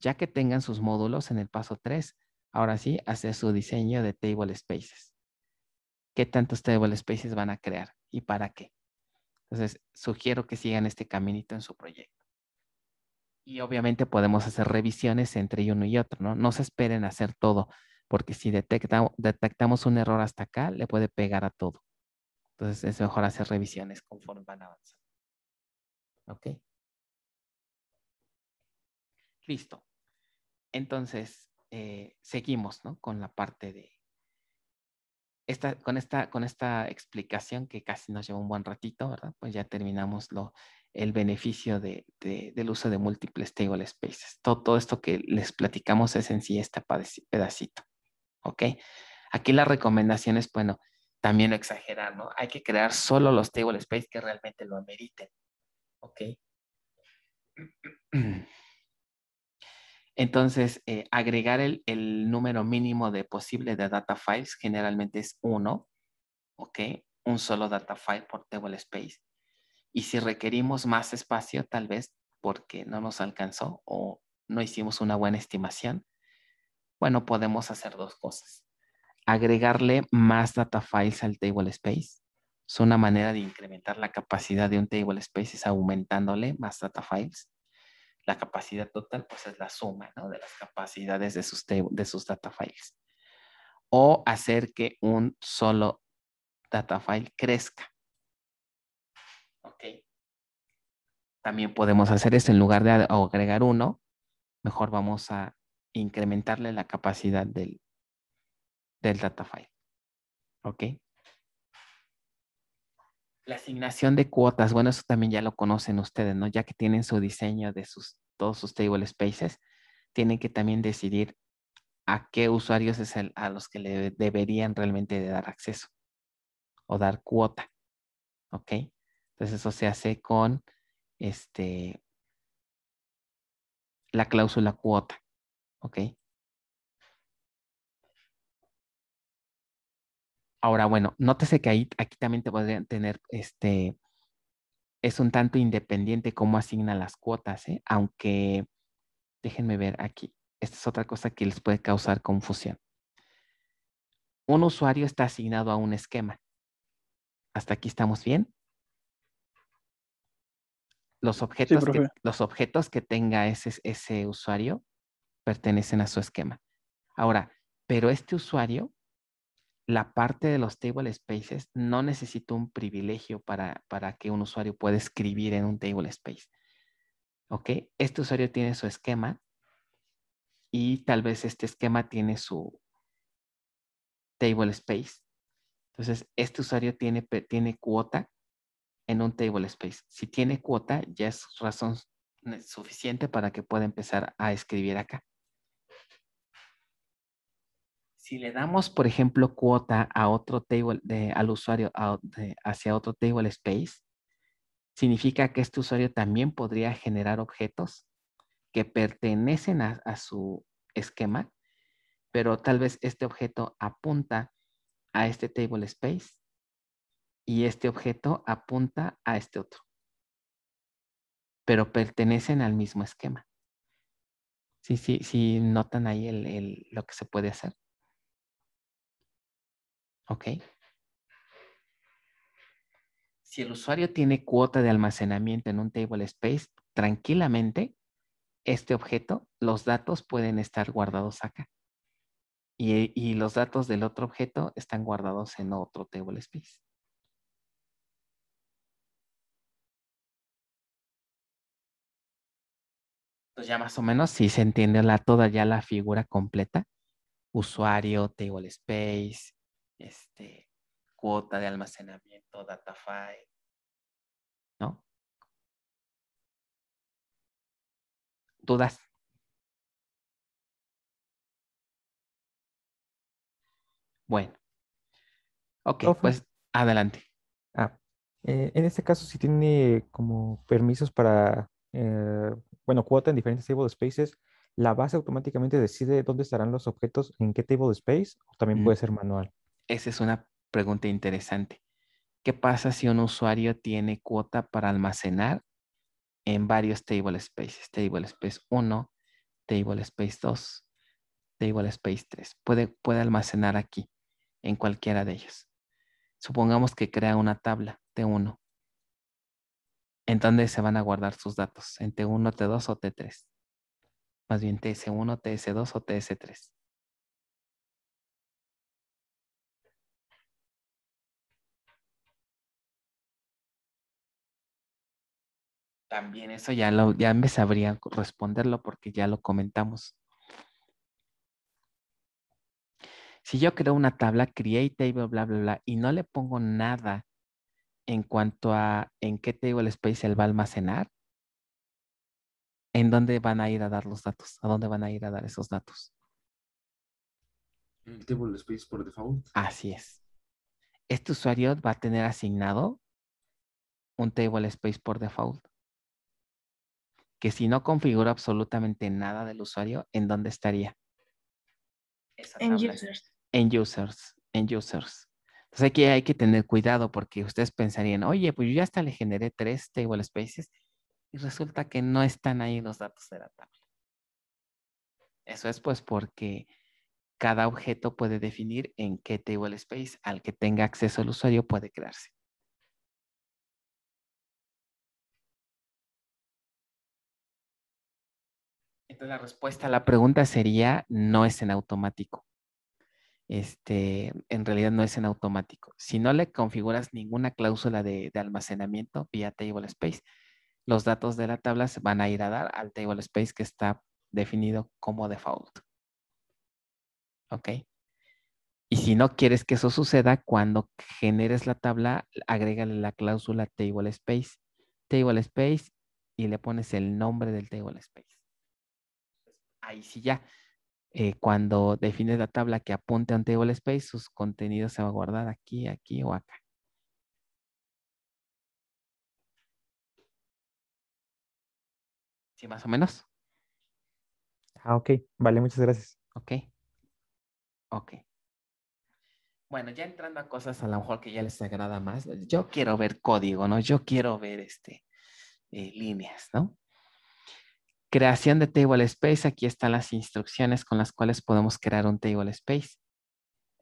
Ya que tengan sus módulos en el paso 3, ahora sí, hacer su diseño de table spaces. ¿Qué tantos table spaces van a crear y para qué? Entonces, sugiero que sigan este caminito en su proyecto. Y obviamente podemos hacer revisiones entre uno y otro, ¿no? No se esperen a hacer todo, porque si detectamos un error hasta acá, le puede pegar a todo. Entonces, es mejor hacer revisiones conforme van avanzando. ¿Ok? Listo. Entonces, eh, seguimos ¿no? con la parte de... Esta, con, esta, con esta explicación que casi nos llevó un buen ratito, ¿verdad? Pues ya terminamos el beneficio del uso de múltiples table spaces. Todo, esto que les platicamos es en sí este pedacito. ¿Ok? Aquí la recomendación es, bueno, también no exagerar, ¿no? Hay que crear solo los table spaces que realmente lo ameriten. Ok. Entonces, eh, agregar el, el, número mínimo de posible de data files generalmente es uno, ¿ok? Un solo data file por table space. Y si requerimos más espacio, tal vez porque no nos alcanzó o no hicimos una buena estimación, bueno, podemos hacer dos cosas. Agregarle más data files al table space es una manera de incrementar la capacidad de un table space aumentándole más data files. La capacidad total pues es la suma ¿no? de las capacidades de sus, de sus data files. O hacer que un solo data file crezca. Ok. También podemos hacer esto en lugar de agregar uno, mejor vamos a incrementarle la capacidad del, del data file. ¿Ok? La asignación de cuotas, bueno, eso también ya lo conocen ustedes, ¿no? Ya que tienen su diseño de sus, todos sus table spaces, tienen que también decidir a qué usuarios es a los que le deberían realmente dar acceso o dar cuota, ¿ok? Entonces eso se hace con este, la cláusula cuota, ¿ok? Ahora, bueno, nótese que ahí, aquí también te podrían tener, este, es un tanto independiente cómo asigna las cuotas, ¿eh? aunque déjenme ver aquí. Esta es otra cosa que les puede causar confusión. Un usuario está asignado a un esquema. ¿Hasta aquí estamos bien? Los objetos, que, los objetos que tenga ese usuario pertenecen a su esquema. Ahora, pero este usuario la parte de los table spaces no necesita un privilegio para, que un usuario pueda escribir en un table space. ¿Ok? Este usuario tiene su esquema y tal vez este esquema tiene su table space. Entonces, este usuario tiene, tiene cuota en un table space. Si tiene cuota, ya es razón eh, suficiente para que pueda empezar a escribir acá si le damos, por ejemplo, cuota a otro table, al usuario hacia otro table space, significa que este usuario también podría generar objetos que pertenecen a, su esquema, pero tal vez este objeto apunta a este table space y este objeto apunta a este otro, pero pertenecen al mismo esquema. Sí, sí, notan ahí lo que se puede hacer. Ok. Si el usuario tiene cuota de almacenamiento en un table space, tranquilamente, este objeto, los datos pueden estar guardados acá. Y, los datos del otro objeto están guardados en otro table space. Entonces pues ya más o menos si se entiende la, toda ya la figura completa. Usuario, table space, este, cuota de almacenamiento, data file, ¿no? Dudas. Bueno. Ok, pues adelante. Ah, eh, en este caso, si tiene como permisos para, eh, bueno, cuota en diferentes table spaces, la base automáticamente decide dónde estarán los objetos, en qué table space, o también puede mm. ser manual. Esa es una pregunta interesante. ¿Qué pasa si un usuario tiene cuota para almacenar en varios table spaces? Table space 1, table space 2, table space 3. Puede, puede almacenar aquí, en cualquiera de ellos. Supongamos que crea una tabla T1. ¿En dónde se van a guardar sus datos? ¿En T1, T2 o T3? Más bien TS1, TS2 o TS3. También eso ya, lo, ya me sabría responderlo porque ya lo comentamos. Si yo creo una tabla, create table, bla, bla, bla, y no le pongo nada en cuanto a en qué table space él va a almacenar, ¿en dónde van a ir a dar los datos? ¿A dónde van a ir a dar esos datos? El table space por default. Así es. Este usuario va a tener asignado un table space por default que si no configuro absolutamente nada del usuario, ¿en dónde estaría? En users. En users, en users. Entonces aquí hay que tener cuidado porque ustedes pensarían, oye, pues yo ya hasta le generé tres table spaces y resulta que no están ahí los datos de la tabla. Eso es pues porque cada objeto puede definir en qué table space al que tenga acceso el usuario puede crearse. Entonces la respuesta a la pregunta sería, no es en automático. Este, en realidad no es en automático. Si no le configuras ninguna cláusula de, almacenamiento vía table space, los datos de la tabla se van a ir a dar al table space que está definido como default. ¿Ok? Y si no quieres que eso suceda, cuando generes la tabla, agrégale la cláusula table space, table space y le pones el nombre del table space ahí sí ya. Eh, cuando defines la tabla que apunte a un table space, sus contenidos se van a guardar aquí, aquí o acá. ¿Sí, más o menos? Ah, ok. Vale, muchas gracias. Ok. Ok. Bueno, ya entrando a cosas a lo mejor que ya les agrada más. Yo quiero ver código, ¿no? Yo quiero ver este eh, líneas, ¿no? Creación de table space, aquí están las instrucciones con las cuales podemos crear un table space.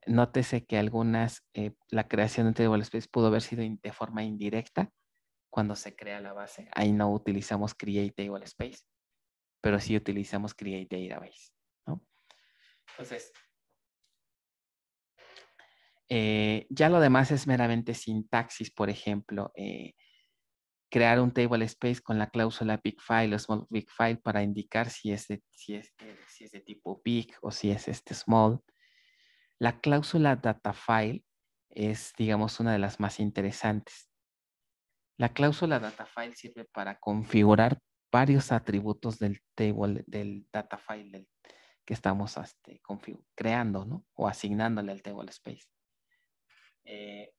Nótese que algunas, eh, la creación de table space pudo haber sido de forma indirecta cuando se crea la base. Ahí no utilizamos Create table space, pero sí utilizamos Create Database. Entonces, eh, ya lo demás es meramente sintaxis, por ejemplo, eh, crear un table space con la cláusula big file o small big file para indicar si es de, si es, eh, si es tipo big o si es este small. La cláusula data file es, digamos, una de las más interesantes. La cláusula data file sirve para configurar varios atributos del table, del data file que estamos este, creando, ¿no? O asignándole al table space. Eh,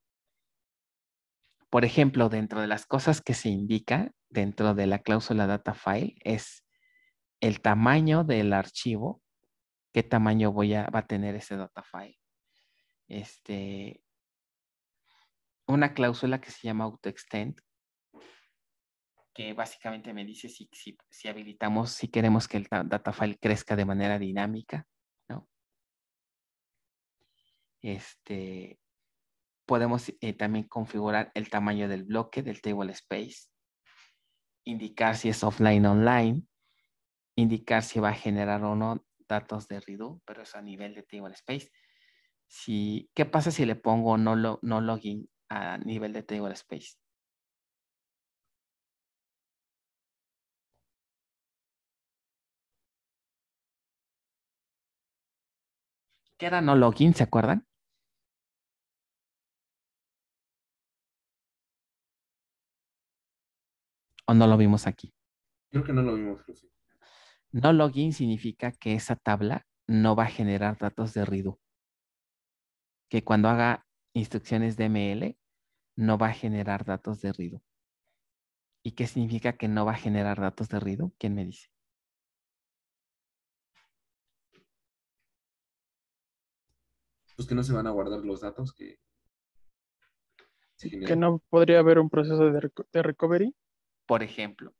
por ejemplo, dentro de las cosas que se indica dentro de la cláusula data file es el tamaño del archivo, qué tamaño voy va a tener ese data file. Este, una cláusula que se llama auto extend que básicamente me dice si, habilitamos, si queremos que el data file crezca de manera dinámica, Este, podemos eh, también configurar el tamaño del bloque del table space, indicar si es offline o online, indicar si va a generar o no datos de redo, pero es a nivel de table space. ¿Qué pasa si le pongo no, no login a nivel de table space? ¿Qué era no login? ¿Se acuerdan? ¿O no lo vimos aquí? Creo que no lo vimos, No login significa que esa tabla no va a generar datos de redo. Que cuando haga instrucciones DML, no va a generar datos de redo. ¿Y qué significa que no va a generar datos de redo? ¿Quién me dice? Pues que no se van a guardar los datos que... que no podría haber un proceso de recovery por ejemplo,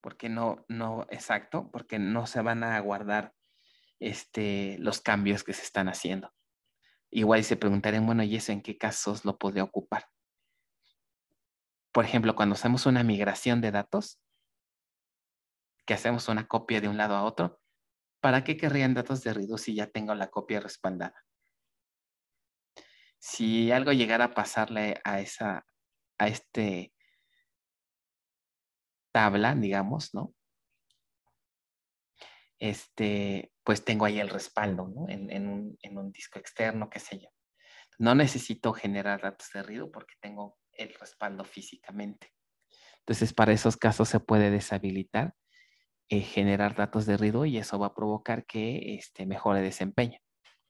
porque no, no, exacto, porque no se van a guardar este, los cambios que se están haciendo. Igual se preguntarán, bueno, ¿y eso en qué casos lo podría ocupar? Por ejemplo, cuando hacemos una migración de datos, que hacemos una copia de un lado a otro, ¿para qué querrían datos de Redux si ya tengo la copia respaldada? Si algo llegara a pasarle a, esa, a este tabla, digamos, ¿no? Este, pues tengo ahí el respaldo, ¿no? En, un, disco externo, qué sé yo. No necesito generar datos de ruido porque tengo el respaldo físicamente. Entonces, para esos casos se puede deshabilitar eh, generar datos de ruido y eso va a provocar que este, mejore desempeño,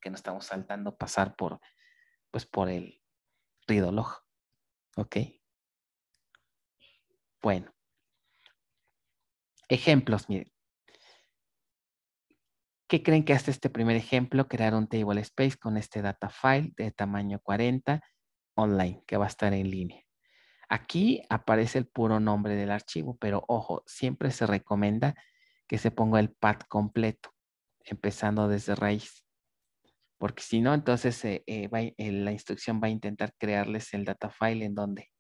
que no estamos saltando pasar por, pues, por el ruido log. ¿Ok? Bueno. Ejemplos, miren. ¿Qué creen que hace este primer ejemplo? Crear un table space con este data file de tamaño 40 online que va a estar en línea. Aquí aparece el puro nombre del archivo, pero ojo, siempre se recomienda que se ponga el pad completo, empezando desde raíz. Porque si no, entonces eh, eh, eh, la instrucción va a intentar crearles el data file en donde.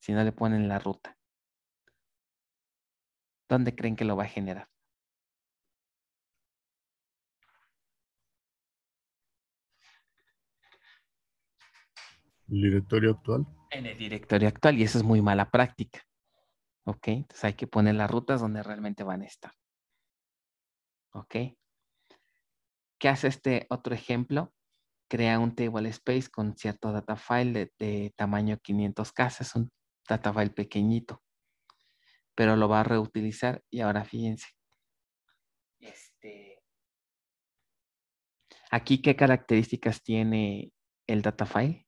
Si no le ponen la ruta. ¿Dónde creen que lo va a generar? ¿El directorio actual? En el directorio actual, y eso es muy mala práctica. ¿Ok? Entonces hay que poner las rutas donde realmente van a estar. ¿Ok? ¿Qué hace este otro ejemplo? Crea un table space con cierto data file de, tamaño 500 casas. es un data file pequeñito pero lo va a reutilizar. Y ahora fíjense. Este. Aquí, ¿qué características tiene el data file?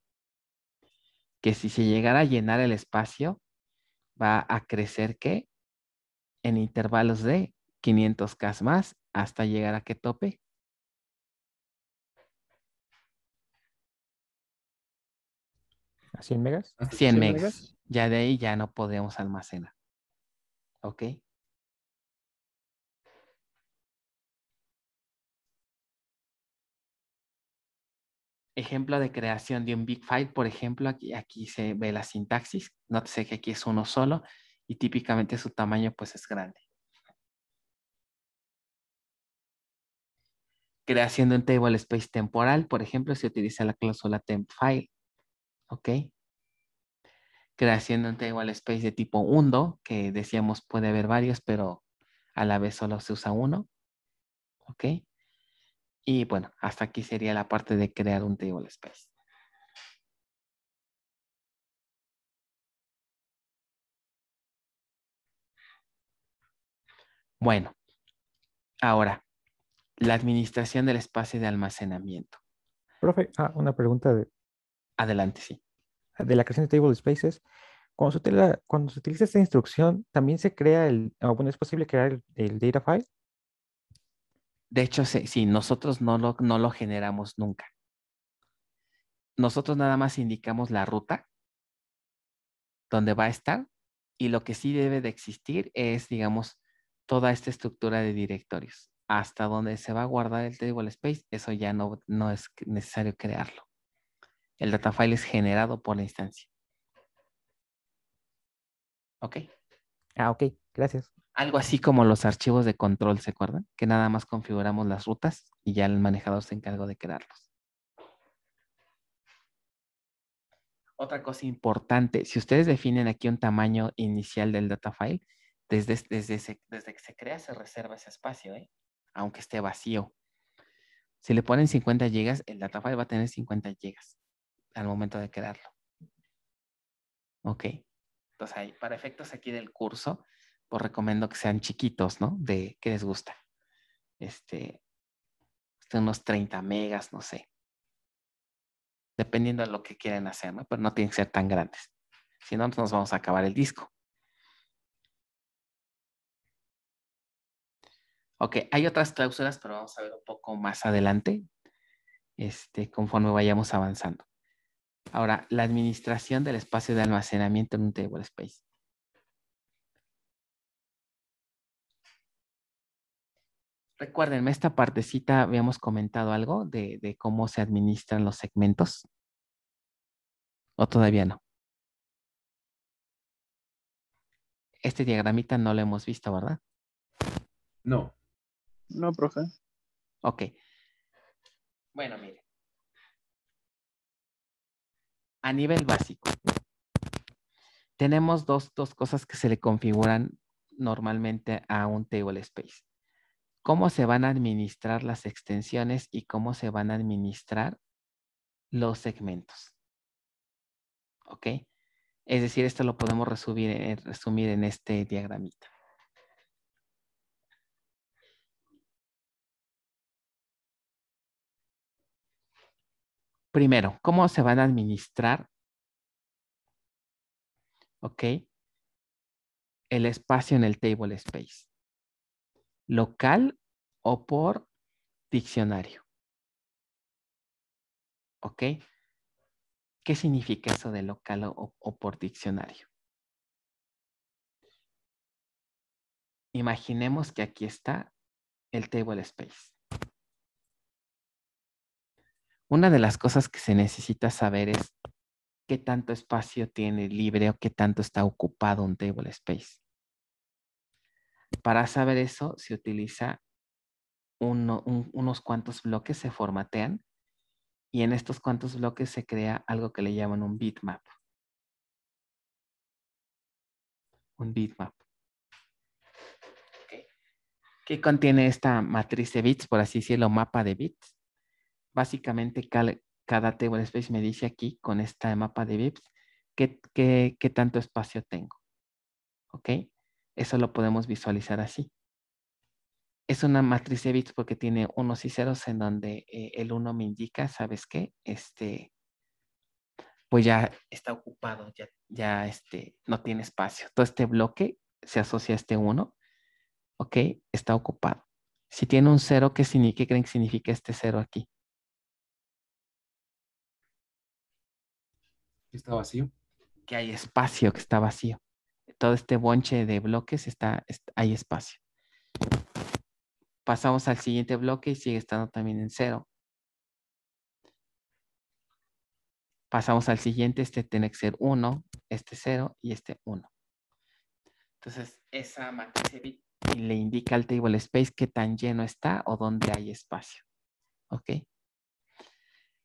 Que si se llegara a llenar el espacio, va a crecer que en intervalos de 500K más hasta llegar a qué tope. ¿A 100 megas? 100, megas. Ya de ahí ya no podemos almacenar. ¿Ok? Ejemplo de creación de un big file, por ejemplo, aquí, aquí se ve la sintaxis. Nótese que aquí es uno solo y típicamente su tamaño pues es grande. Creación de un table space temporal, por ejemplo, se utiliza la cláusula temp file. ¿Ok? creación de table space de tipo undo, que decíamos puede haber varios, pero a la vez solo se usa uno. ¿Ok? Y bueno, hasta aquí sería la parte de crear un table space. Bueno, ahora, la administración del espacio de almacenamiento. Profe, ah, una pregunta de... Adelante, sí de la creación de table spaces, cuando se, utiliza, esta instrucción, también se crea el, ah, bueno, es posible crear el, data file. De hecho, sí, nosotros no lo, generamos nunca. Nosotros nada más indicamos la ruta donde va a estar y lo que sí debe de existir es, digamos, toda esta estructura de directorios. Hasta donde se va a guardar el table space, eso ya no es necesario crearlo. El data file es generado por la instancia. ¿Ok? Ah, ok. Gracias. Algo así como los archivos de control, ¿se acuerdan? Que nada más configuramos las rutas y ya el manejador se encargó de crearlos. Otra cosa importante, si ustedes definen aquí un tamaño inicial del data file, desde, desde, que se crea se reserva ese espacio, ¿eh? aunque esté vacío. Si le ponen 50 GB, el data file va a tener 50 GB al momento de crearlo. Ok. Entonces, para efectos aquí del curso, pues recomiendo que sean chiquitos, ¿no? De qué les gusta. Este, unos 30 megas, no sé. Dependiendo de lo que quieran hacer, ¿no? Pero no tienen que ser tan grandes. Si no, nos vamos a acabar el disco. Ok, hay otras cláusulas, pero vamos a ver un poco más adelante, este, conforme vayamos avanzando. Ahora, la administración del espacio de almacenamiento en un table space. Recuerden, esta partecita habíamos comentado algo de, de cómo se administran los segmentos. ¿O todavía no? Este diagramita no lo hemos visto, ¿verdad? No. No, profe. Ok. Bueno, mire a nivel básico, tenemos dos, cosas que se le configuran normalmente a un table space. Cómo se van a administrar las extensiones y cómo se van a administrar los segmentos. ¿Ok? Es decir, esto lo podemos resumir, eh, resumir en este diagramita. Primero, ¿cómo se van a administrar? ¿Ok? El espacio en el table space. Local o por diccionario. ¿Ok? ¿Qué significa eso de local o, o por diccionario? Imaginemos que aquí está el table space una de las cosas que se necesita saber es qué tanto espacio tiene libre o qué tanto está ocupado un table space. Para saber eso se utiliza unos cuantos bloques, se formatean y en estos cuantos bloques se crea algo que le llaman un bitmap. Un bitmap. ¿Qué contiene esta matriz de bits, por así decirlo, mapa de bits? básicamente cada table space me dice aquí con este mapa de bits qué, tanto espacio tengo. ¿Ok? Eso lo podemos visualizar así. Es una matriz de bits porque tiene unos y ceros en donde eh, el 1 me indica, ¿sabes qué? Este, pues ya está ocupado, ya, este, no tiene espacio. Todo este bloque se asocia a este uno ¿ok? Está ocupado. Si tiene un cero ¿qué, significa, ¿qué creen que significa este cero aquí? Que está vacío. Que hay espacio, que está vacío. Todo este bonche de bloques está, hay espacio. Pasamos al siguiente bloque y sigue estando también en cero. Pasamos al siguiente, este tiene que ser uno, este cero y este 1. Entonces, esa matriz le indica al table space qué tan lleno está o dónde hay espacio. ¿Ok?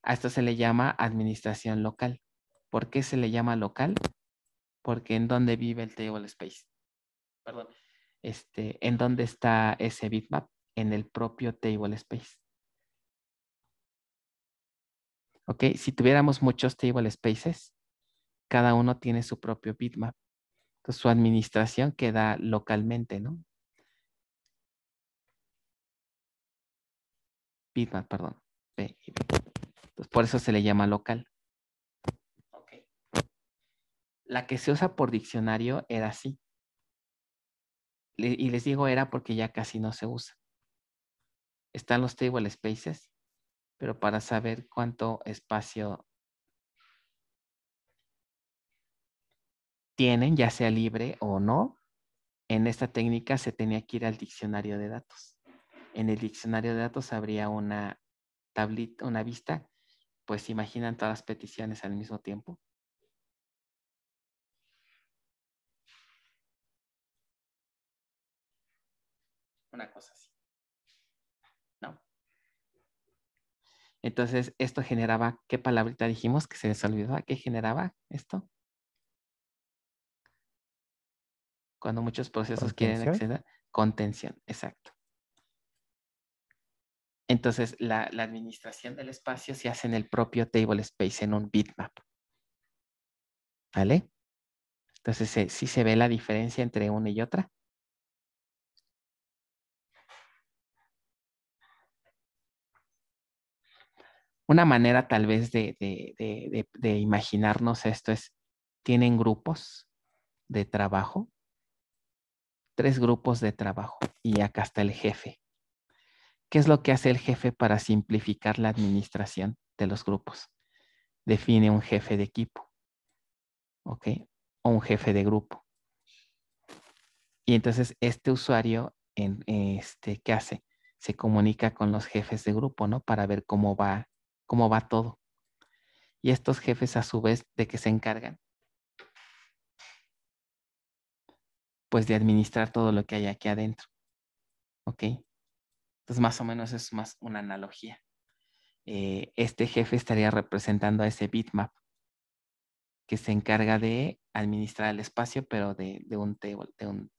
A esto se le llama administración local. ¿Por qué se le llama local? Porque en dónde vive el table space. Perdón. Este, ¿En dónde está ese bitmap? En el propio table space. ¿Ok? Si tuviéramos muchos table spaces, cada uno tiene su propio bitmap. Entonces, su administración queda localmente, ¿no? Bitmap, perdón. Entonces, por eso se le llama local la que se usa por diccionario era así. y les digo era porque ya casi no se usa. Están los table spaces, pero para saber cuánto espacio tienen, ya sea libre o no, en esta técnica se tenía que ir al diccionario de datos. En el diccionario de datos habría una tablita, una vista, pues imaginan todas las peticiones al mismo tiempo una cosa así. ¿No? Entonces, esto generaba, ¿qué palabrita dijimos que se les olvidaba? ¿Qué generaba esto? Cuando muchos procesos quieren acceder, contención, exacto. Entonces, la, la, administración del espacio se hace en el propio table space, en un bitmap. ¿Vale? Entonces, sí se ve la diferencia entre una y otra. Una manera tal vez de, de, de, imaginarnos esto es, tienen grupos de trabajo, tres grupos de trabajo y acá está el jefe. ¿Qué es lo que hace el jefe para simplificar la administración de los grupos? Define un jefe de equipo, ¿ok? O un jefe de grupo. Y entonces este usuario, en, este, ¿qué hace? Se comunica con los jefes de grupo, ¿no? Para ver cómo va cómo va todo. Y estos jefes a su vez de qué se encargan? Pues de administrar todo lo que hay aquí adentro. ¿Ok? Entonces más o menos es más una analogía. Eh, este jefe estaría representando a ese bitmap que se encarga de administrar el espacio, pero de, de un table, de un,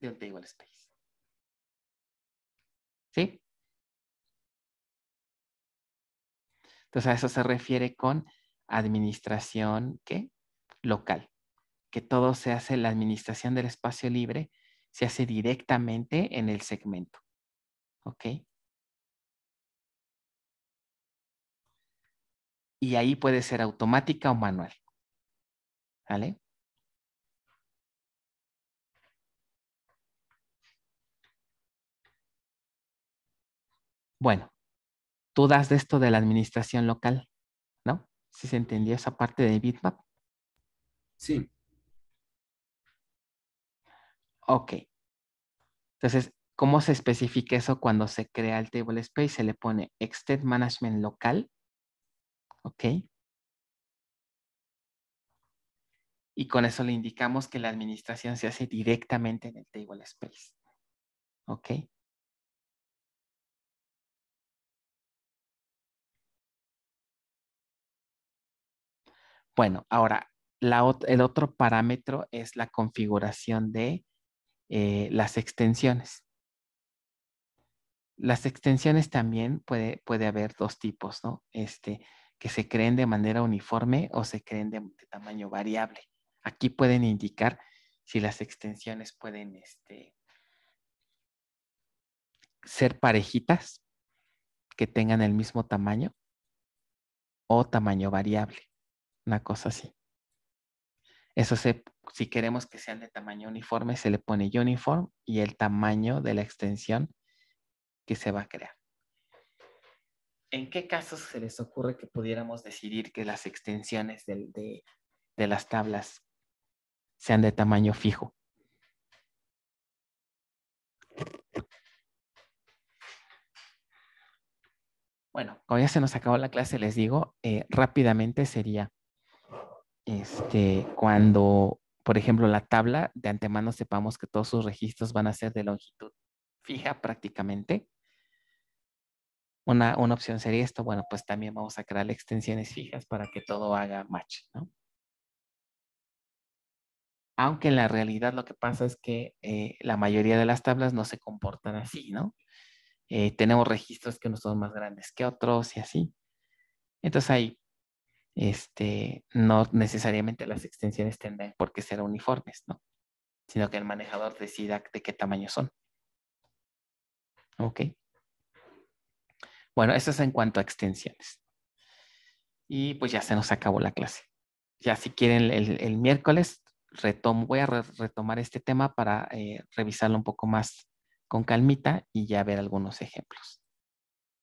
de un table space. ¿Sí? Entonces a eso se refiere con administración ¿qué? local, que todo se hace, la administración del espacio libre se hace directamente en el segmento. ¿Ok? Y ahí puede ser automática o manual. ¿Vale? Bueno, das de esto de la administración local, ¿no? Si ¿Sí se entendió esa parte de Bitmap. Sí. Ok. Entonces, ¿cómo se especifica eso cuando se crea el table space? Se le pone extend management local. Ok. Y con eso le indicamos que la administración se hace directamente en el table space. Ok. Bueno, ahora, el otro parámetro es la configuración de eh, las extensiones. Las extensiones también puede, haber dos tipos, ¿no? Este, que se creen de manera uniforme o se creen de, tamaño variable. Aquí pueden indicar si las extensiones pueden este, ser parejitas que tengan el mismo tamaño o tamaño variable una cosa así. Eso se, si queremos que sean de tamaño uniforme, se le pone uniform y el tamaño de la extensión que se va a crear. ¿En qué casos se les ocurre que pudiéramos decidir que las extensiones de, las tablas sean de tamaño fijo? Bueno, como ya se nos acabó la clase, les digo, eh, rápidamente sería este, cuando, por ejemplo, la tabla de antemano sepamos que todos sus registros van a ser de longitud fija prácticamente. Una, opción sería esto, bueno, pues también vamos a crear extensiones fijas para que todo haga match, ¿no? Aunque en la realidad lo que pasa es que eh, la mayoría de las tablas no se comportan así, ¿no? Eh, tenemos registros que unos son más grandes que otros y así. Entonces hay este, no necesariamente las extensiones tendrán por qué ser uniformes, ¿no? Sino que el manejador decida de qué tamaño son. ¿Ok? Bueno, eso es en cuanto a extensiones. Y pues ya se nos acabó la clase. Ya si quieren el, miércoles, voy a retomar este tema para eh, revisarlo un poco más con calmita y ya ver algunos ejemplos.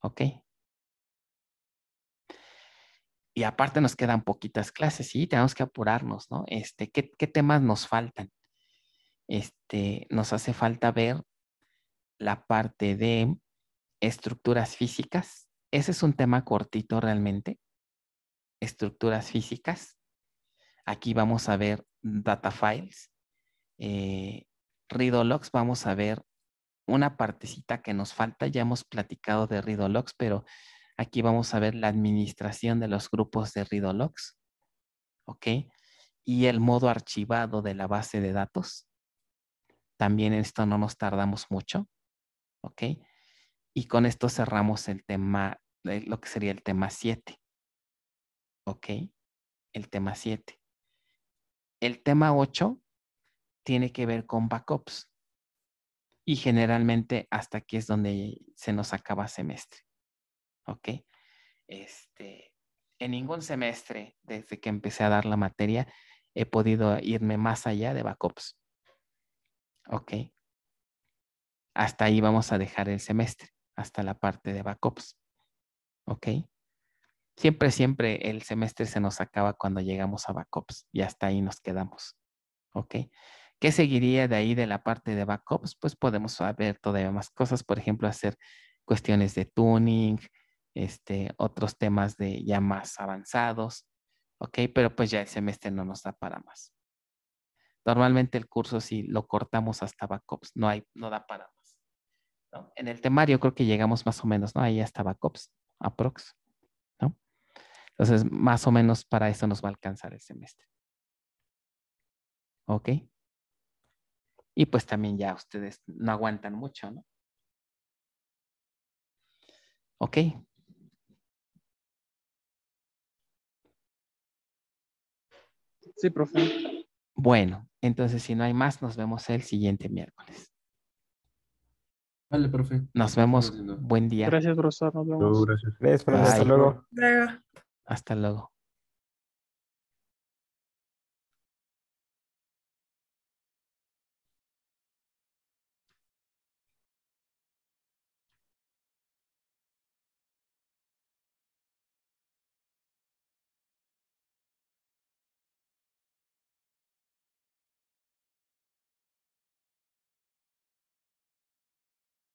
¿Ok? y aparte nos quedan poquitas clases y tenemos que apurarnos, ¿no? Este, ¿qué, temas nos faltan? Este, nos hace falta ver la parte de estructuras físicas. Ese es un tema cortito realmente. Estructuras físicas. Aquí vamos a ver data files. Eh, Ridologs vamos a ver una partecita que nos falta. Ya hemos platicado de Ridologs, pero Aquí vamos a ver la administración de los grupos de Ridologs. ¿Ok? Y el modo archivado de la base de datos. También esto no nos tardamos mucho. ¿Ok? Y con esto cerramos el tema, eh, lo que sería el tema 7. ¿Ok? El tema 7. El tema 8 tiene que ver con backups. Y generalmente hasta aquí es donde se nos acaba semestre. ¿ok? Este, en ningún semestre desde que empecé a dar la materia he podido irme más allá de backups. ¿Ok? Hasta ahí vamos a dejar el semestre, hasta la parte de backups. ¿Ok? Siempre, siempre el semestre se nos acaba cuando llegamos a backups y hasta ahí nos quedamos. ¿Ok? ¿Qué seguiría de ahí de la parte de backups? Pues podemos ver todavía más cosas, por ejemplo, hacer cuestiones de tuning, este, otros temas de ya más avanzados, ¿ok? Pero pues ya el semestre no nos da para más. Normalmente el curso si lo cortamos hasta backups, no, hay, no da para más. En el temario creo que llegamos más o menos, ¿no? Ahí hasta backups, aprox, ¿no? Entonces, más o menos para eso nos va a alcanzar el semestre. ¿Ok? Y pues también ya ustedes no aguantan mucho, ¿no? Ok, Sí, profe. Bueno, entonces si no hay más, nos vemos el siguiente miércoles. Vale, profe. Nos vemos. Buen día. Gracias, Rosar. Nos vemos. gracias. Hasta luego. Hasta luego.